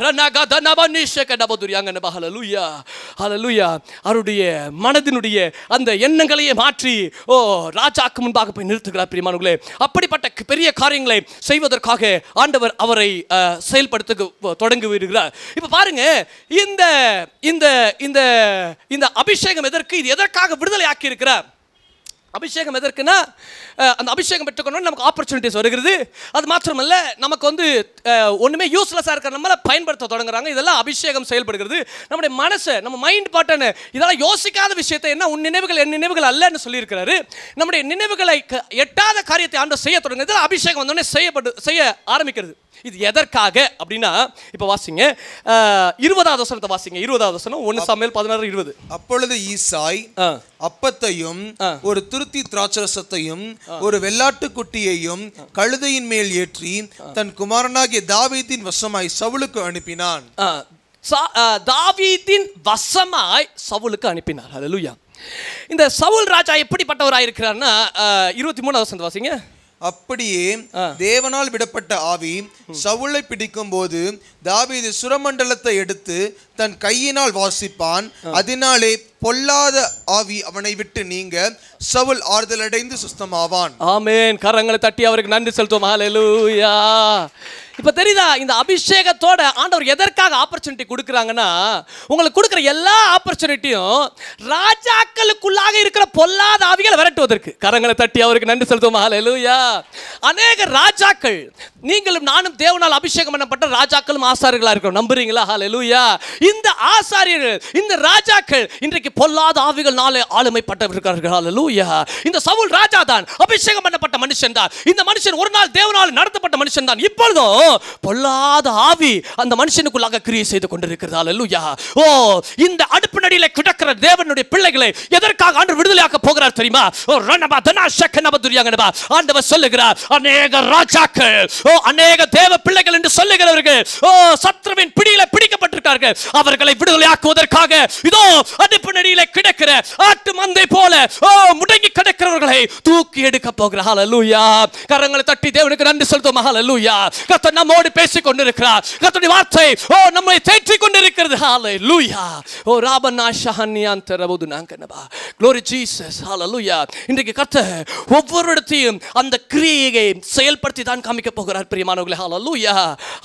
அவருடைய மனதினுடைய அந்த எண்ணங்களையே மாற்றி ஓ ராஜாக்கு முன்பாக போய் நிறுத்துகிறார் பிரியமானவர்களே அப்படிப்பட்ட பெரிய காரியங்களை செய்வதற்காக ஆண்டவர் அவரை செயல்படுத்த தொடங்கி வருகிறார் இப்போ பாருங்க இந்த இந்த இந்த இந்த அபிஷேகம் எதற்கு இது எதற்காக விடுதலை ஆக்கி இருக்கிறார் அபிஷேகம் எதற்குன்னா அந்த அபிஷேகம் பெற்றுக்கணும்னு நமக்கு ஆப்பர்ச்சுனிட்டிஸ் வருகிறது அது மாத்திரமல்ல நமக்கு வந்து ஒன்றுமே யூஸ்லெஸ்ஸாக இருக்கிற நம்மளை பயன்படுத்த தொடங்குறாங்க இதெல்லாம் அபிஷேகம் செயல்படுகிறது நம்முடைய மனசை நம்ம மைண்ட் பாட்டனு இதெல்லாம் யோசிக்காத விஷயத்தை என்ன உன் நினைவுகள் என் நினைவுகள் அல்லன்னு சொல்லியிருக்கிறாரு நம்முடைய நினைவுகளை எட்டாத காரியத்தை ஆண்டு செய்ய தொடங்குறது அபிஷேகம் வந்தோடனே செய்யப்பட்டு செய்ய ஆரம்பிக்கிறது இது எதற்காக அப்படின்னா இப்போ வாசிங்க இருபதாவது வசனத்தை வாசிங்க இருபதாவது வசனம் ஒன்று சமையல் பதினாறு இருபது அப்பொழுது ஈசாய் அப்பத்தையும் ஒரு துருத்தி திராட்சரசத்தையும் ஒரு வெள்ளாட்டு குட்டியையும் கழுதையின் மேல் ஏற்றி தன் குமாரனாகிய தாவீதின் வசமாய் சவுளுக்கு அனுப்பினான் தாவீதின் வசமாய் சவுலுக்கு அனுப்பினார் அது இந்த சவுல் ராஜா எப்படிப்பட்டவராக இருபத்தி மூணாவது வசந்த வாசிங்க அப்படியே தேவனால் விடப்பட்ட ஆவி சவுளை பிடிக்கும் போது தாவீது சுரமண்டலத்தை எடுத்து தன் கையினால் வாசிப்பான் அதனாலே பொல்லாத ஆவி அவனை விட்டு நீங்க சவுல் ஆறுதல் அடைந்து சுத்தமாவான் ஆமேன் கரங்களை தட்டி அவருக்கு நன்றி செலுத்துவோம் ஹalleluya இப்போ தெரியுதா இந்த அபிஷேகத்தோட ஆண்டவர் எதற்காக ஆப்பர்ச்சுனிட்டி கொடுக்குறாங்கன்னா உங்களுக்கு கொடுக்குற எல்லா ஆப்பர்ச்சுனிட்டியும் ராஜாக்களுக்குள்ளாக இருக்கிற பொல்லாத ஆவிகளை விரட்டுவதற்கு கரங்களை தட்டி அவருக்கு நன்றி செலுத்துவோம் ஹalleluya அநேக ராஜாக்கள் நீங்களும் நானும் தேவனால் அபிஷேகம் பண்ணப்பட்ட ராஜாக்களும் ஆசாரியர்களாக இருக்கிறோம் நம்புறீங்களா ஹalleluya இந்த ஆசாரியர்கள் இந்த ராஜாக்கள் இன்றைக்கு இன்றைக்கு பொல்லாத ஆவிகள் நாளை ஆளுமைப்பட்டிருக்கிறார்கள் லூயா இந்த சவுல் ராஜா தான் அபிஷேகம் பண்ணப்பட்ட மனுஷன் தான் இந்த மனுஷன் ஒரு நாள் தேவனால் நடத்தப்பட்ட மனுஷன் தான் இப்பொழுதும் பொல்லாத ஆவி அந்த மனுஷனுக்குள்ளாக கிரியை செய்து கொண்டிருக்கிறதா லூயா ஓ இந்த அடுப்பு நடியில கிடக்கிற தேவனுடைய பிள்ளைகளை எதற்காக ஆண்டு விடுதலையாக்க போகிறார் தெரியுமா ஓ ரணபா தனா சக்கனபா துரியாங்கனபா ஆண்டவர் சொல்லுகிறார் அநேக ராஜாக்கள் ஓ அநேக தேவ பிள்ளைகள் என்று சொல்லுகிறவர்கள் ஓ சத்ருவின் பிடியில் பிடிக்கப்பட்டிருக்கார்கள் அவர்களை விடுதலையாக்குவதற்காக இதோ அடுப்பு மரத்தடியில கிடக்கிற ஆட்டு மந்தை போல ஓ முடங்கி கிடக்கிறவர்களை தூக்கி எடுக்க போகிற ஹalleluya கரங்களை தட்டி தேவனுக்கு நன்றி ஹalleluya கர்த்தர் நம்மோடு பேசிக் கொண்டிருக்கிறார் கர்த்தருடைய வார்த்தை ஓ நம்மை கொண்டிருக்கிறது ஹalleluya ஓ ராபனா தரவுது நாங்கனபா glory jesus இன்றைக்கு கர்த்தர் ஒவ்வொரு இடத்தையும் அந்த கிரியையை செயல்படுத்தி தான் காமிக்க போகிறார் பிரியமானவர்களே ஹalleluya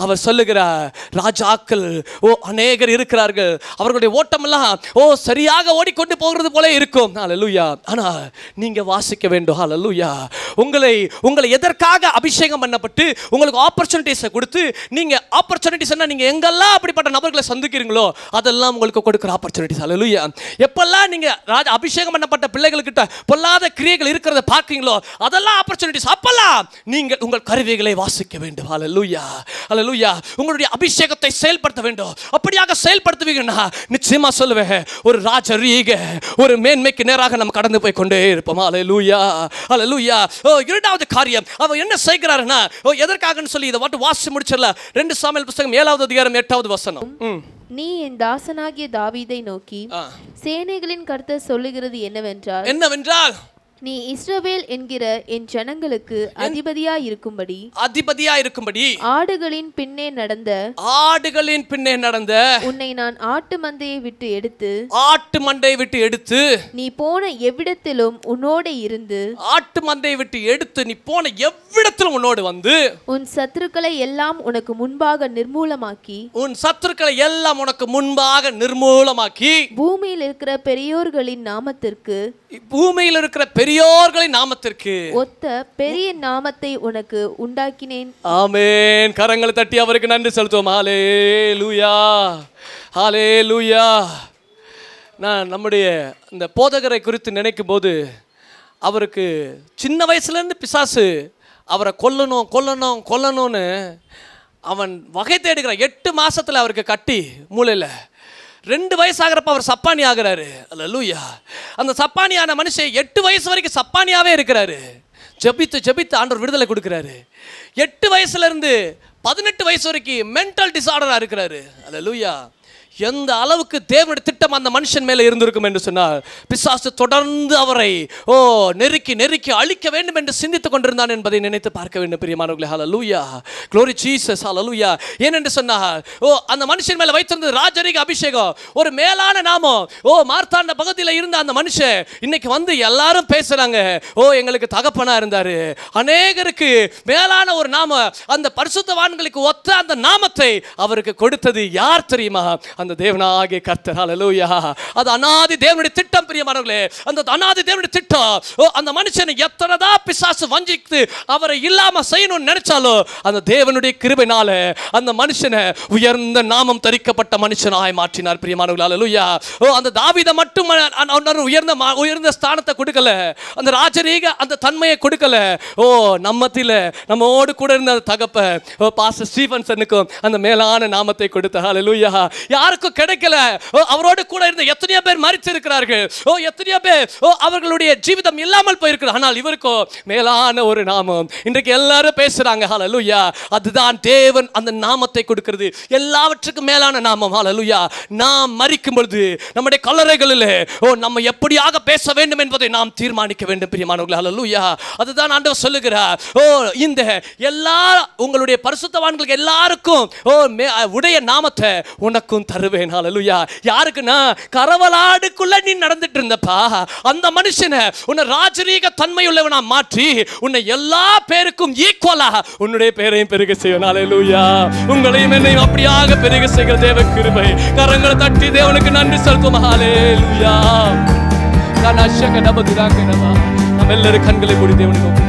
அவர் சொல்லுகிறார் ராஜாக்கள் ஓ அநேகர் இருக்கிறார்கள் அவர்களுடைய ஓட்டமெல்லாம் ஓ வேகமாக ஓடிக்கொண்டு போகிறது போல இருக்கும் ஹலலூயா ஆனால் நீங்கள் வாசிக்க வேண்டும் அலலுயா உங்களை உங்களை எதற்காக அபிஷேகம் பண்ணப்பட்டு உங்களுக்கு ஆப்பர்ச்சுனிட்டிஸை கொடுத்து நீங்க ஆப்பர்ச்சுனிட்டிஸ்னால் நீங்க எங்கெல்லாம் அப்படிப்பட்ட நபர்களை சந்திக்கிறீங்களோ அதெல்லாம் உங்களுக்கு கொடுக்குற ஆப்பர்ச்சுனிட்டிஸ் அலலுயா எப்பெல்லாம் நீங்க அபிஷேகம் பண்ணப்பட்ட பிள்ளைகள்கிட்ட பொல்லாத கிரியைகள் இருக்கிறத பார்க்குறீங்களோ அதெல்லாம் ஆப்பர்ச்சுனிட்டிஸ் அப்பெல்லாம் நீங்கள் உங்கள் கருவிகளை வாசிக்க வேண்டும் அலலுயா அலலுயா உங்களுடைய அபிஷேகத்தை செயல்படுத்த வேண்டும் அப்படியாக செயல்படுத்துவீங்கன்னா நிச்சயமா சொல்லுவேன் ஒரு ராஜ ஷரீக ஒரு மேன்மைக்கு நேராக நம்ம கடந்து போய் கொண்டே இருப்போம் அலலூயா அலலூயா ஓ இரண்டாவது காரியம் அவ என்ன செய்கிறாருன்னா ஓ எதற்காகன்னு சொல்லி இதை வாட்டு வாசி முடிச்சிடல ரெண்டு சாமியல் புஸ்தகம் ஏழாவது அதிகாரம் எட்டாவது வசனம் நீ என் தாசனாகிய தாவீதை நோக்கி சேனைகளின் கருத்தை சொல்லுகிறது என்னவென்றால் என்னவென்றால் நீ இஸ்ரவேல் என்கிற என் ஜனங்களுக்கு அதிபதியா இருக்கும்படி அதிபதியா இருக்கும்படி ஆடுகளின் பின்னே நடந்த ஆடுகளின் பின்னே நடந்த உன்னை நான் ஆட்டு மந்தையை விட்டு எடுத்து ஆட்டு மந்தையை விட்டு எடுத்து நீ போன எவ்விடத்திலும் உன்னோட இருந்து ஆட்டு மந்தையை விட்டு எடுத்து நீ போன எவ்விடத்திலும் உன்னோடு வந்து உன் சத்துருக்களை எல்லாம் உனக்கு முன்பாக நிர்மூலமாக்கி உன் சத்துருக்களை எல்லாம் உனக்கு முன்பாக நிர்மூலமாக்கி பூமியில் இருக்கிற பெரியோர்களின் நாமத்திற்கு பூமியில் இருக்கிற பெரிய பெரியோர்களின் நாமத்திற்கு ஒத்த பெரிய நாமத்தை உனக்கு உண்டாக்கினேன் ஆமேன் கரங்களை தட்டி அவருக்கு நன்றி செலுத்துவோம் ஹாலே லூயா ஹாலே லூயா நான் நம்முடைய இந்த போதகரை குறித்து நினைக்கும் போது அவருக்கு சின்ன வயசுலேருந்து பிசாசு அவரை கொல்லணும் கொல்லணும் கொல்லணும்னு அவன் வகை தேடுகிறான் எட்டு மாதத்தில் அவருக்கு கட்டி மூளையில் ரெண்டு வயசாகிறப்ப அவர் சப்பானி ஆகிறாரு அல்ல லூயா அந்த சப்பானியான மனுஷன் எட்டு வயசு வரைக்கும் சப்பானியாகவே இருக்கிறாரு ஜபித்து ஜபித்து ஆண்டவர் விடுதலை கொடுக்குறாரு எட்டு வயசுலேருந்து பதினெட்டு வயசு வரைக்கும் மென்டல் டிசார்டராக இருக்கிறாரு அல்ல லூயா எந்த அளவுக்கு தேவனுடைய திட்டம் அந்த மனுஷன் மேலே இருந்திருக்கும் என்று சொன்னால் பிசாசு தொடர்ந்து அவரை ஓ நெருக்கி நெருக்கி அழிக்க வேண்டும் என்று சிந்தித்துக் கொண்டிருந்தான் என்பதை நினைத்து பார்க்க வேண்டும் பிரியமானவர்களே ஹால லூயா க்ளோரி ஜீசஸ் ஹால லூயா ஏனென்று சொன்னால் ஓ அந்த மனுஷன் மேலே வைத்திருந்த ராஜரிக அபிஷேகம் ஒரு மேலான நாமம் ஓ மார்த்தாண்ட பகுதியில் இருந்த அந்த மனுஷன் இன்னைக்கு வந்து எல்லாரும் பேசுகிறாங்க ஓ எங்களுக்கு தகப்பனாக இருந்தார் அநேகருக்கு மேலான ஒரு நாம அந்த பரிசுத்தவான்களுக்கு ஒத்த அந்த நாமத்தை அவருக்கு கொடுத்தது யார் தெரியுமா அந்த அந்த தேவனாகிய கர்த்தர் ஹலலூயா அது அனாதி தேவனுடைய திட்டம் பிரியமானவர்களே அந்த அனாதி தேவனுடைய திட்டம் அந்த மனுஷனை எத்தனைதா பிசாசு வஞ்சித்து அவரை இல்லாம செய்யணும்னு நினைச்சாலோ அந்த தேவனுடைய கிருபைனால அந்த மனுஷனை உயர்ந்த நாமம் தரிக்கப்பட்ட மனுஷனாய் மாற்றினார் பிரியமானவர்கள் ஓ அந்த தாவிதை மட்டும் உயர்ந்த உயர்ந்த ஸ்தானத்தை கொடுக்கல அந்த ராஜரீக அந்த தன்மையை கொடுக்கல ஓ நம்மத்தில் நம்மோடு கூட இருந்த தகப்ப பாச ஸ்டீஃபன்சனுக்கும் அந்த மேலான நாமத்தை கொடுத்த ஹலலூயா யார் யாருக்கும் கிடைக்கல அவரோடு கூட இருந்த எத்தனையோ பேர் மறித்திருக்கிறார்கள் ஓ எத்தனையோ பேர் ஓ அவர்களுடைய ஜீவிதம் இல்லாமல் போயிருக்கிறது ஆனால் இவருக்கோ மேலான ஒரு நாமம் இன்றைக்கு எல்லாரும் பேசுறாங்க ஹலலுயா அதுதான் தேவன் அந்த நாமத்தை கொடுக்கிறது எல்லாவற்றுக்கும் மேலான நாமம் ஹலலுயா நாம் மறிக்கும் பொழுது நம்முடைய கல்லறைகளில் ஓ நம்ம எப்படியாக பேச வேண்டும் என்பதை நாம் தீர்மானிக்க வேண்டும் பிரியமானவர்கள் ஹலலுயா அதுதான் ஆண்டவர் சொல்லுகிறார் ஓ இந்த எல்லா உங்களுடைய பரிசுத்தவான்களுக்கு எல்லாருக்கும் ஓ உடைய நாமத்தை உனக்கும் தர தருவேன் அலலுயா யாருக்குன்னா கரவலாடுக்குள்ள நீ நடந்துட்டு இருந்தப்பா அந்த மனுஷனை உன்னை ராஜரீக தன்மை தன்மையுள்ளவனா மாற்றி உன்னை எல்லா பேருக்கும் ஈக்குவலா உன்னுடைய பேரையும் பெருக செய்வேன் அலலுயா உங்களையும் என்னையும் அப்படியாக பெருக செய்கிற தேவ கிருபை கரங்களை தட்டி தேவனுக்கு நன்றி செலுத்தும் அலேலுயா நான் அஷக நபதுராங்க நம்ம எல்லாரும் கண்களை மூடி தேவனுக்கு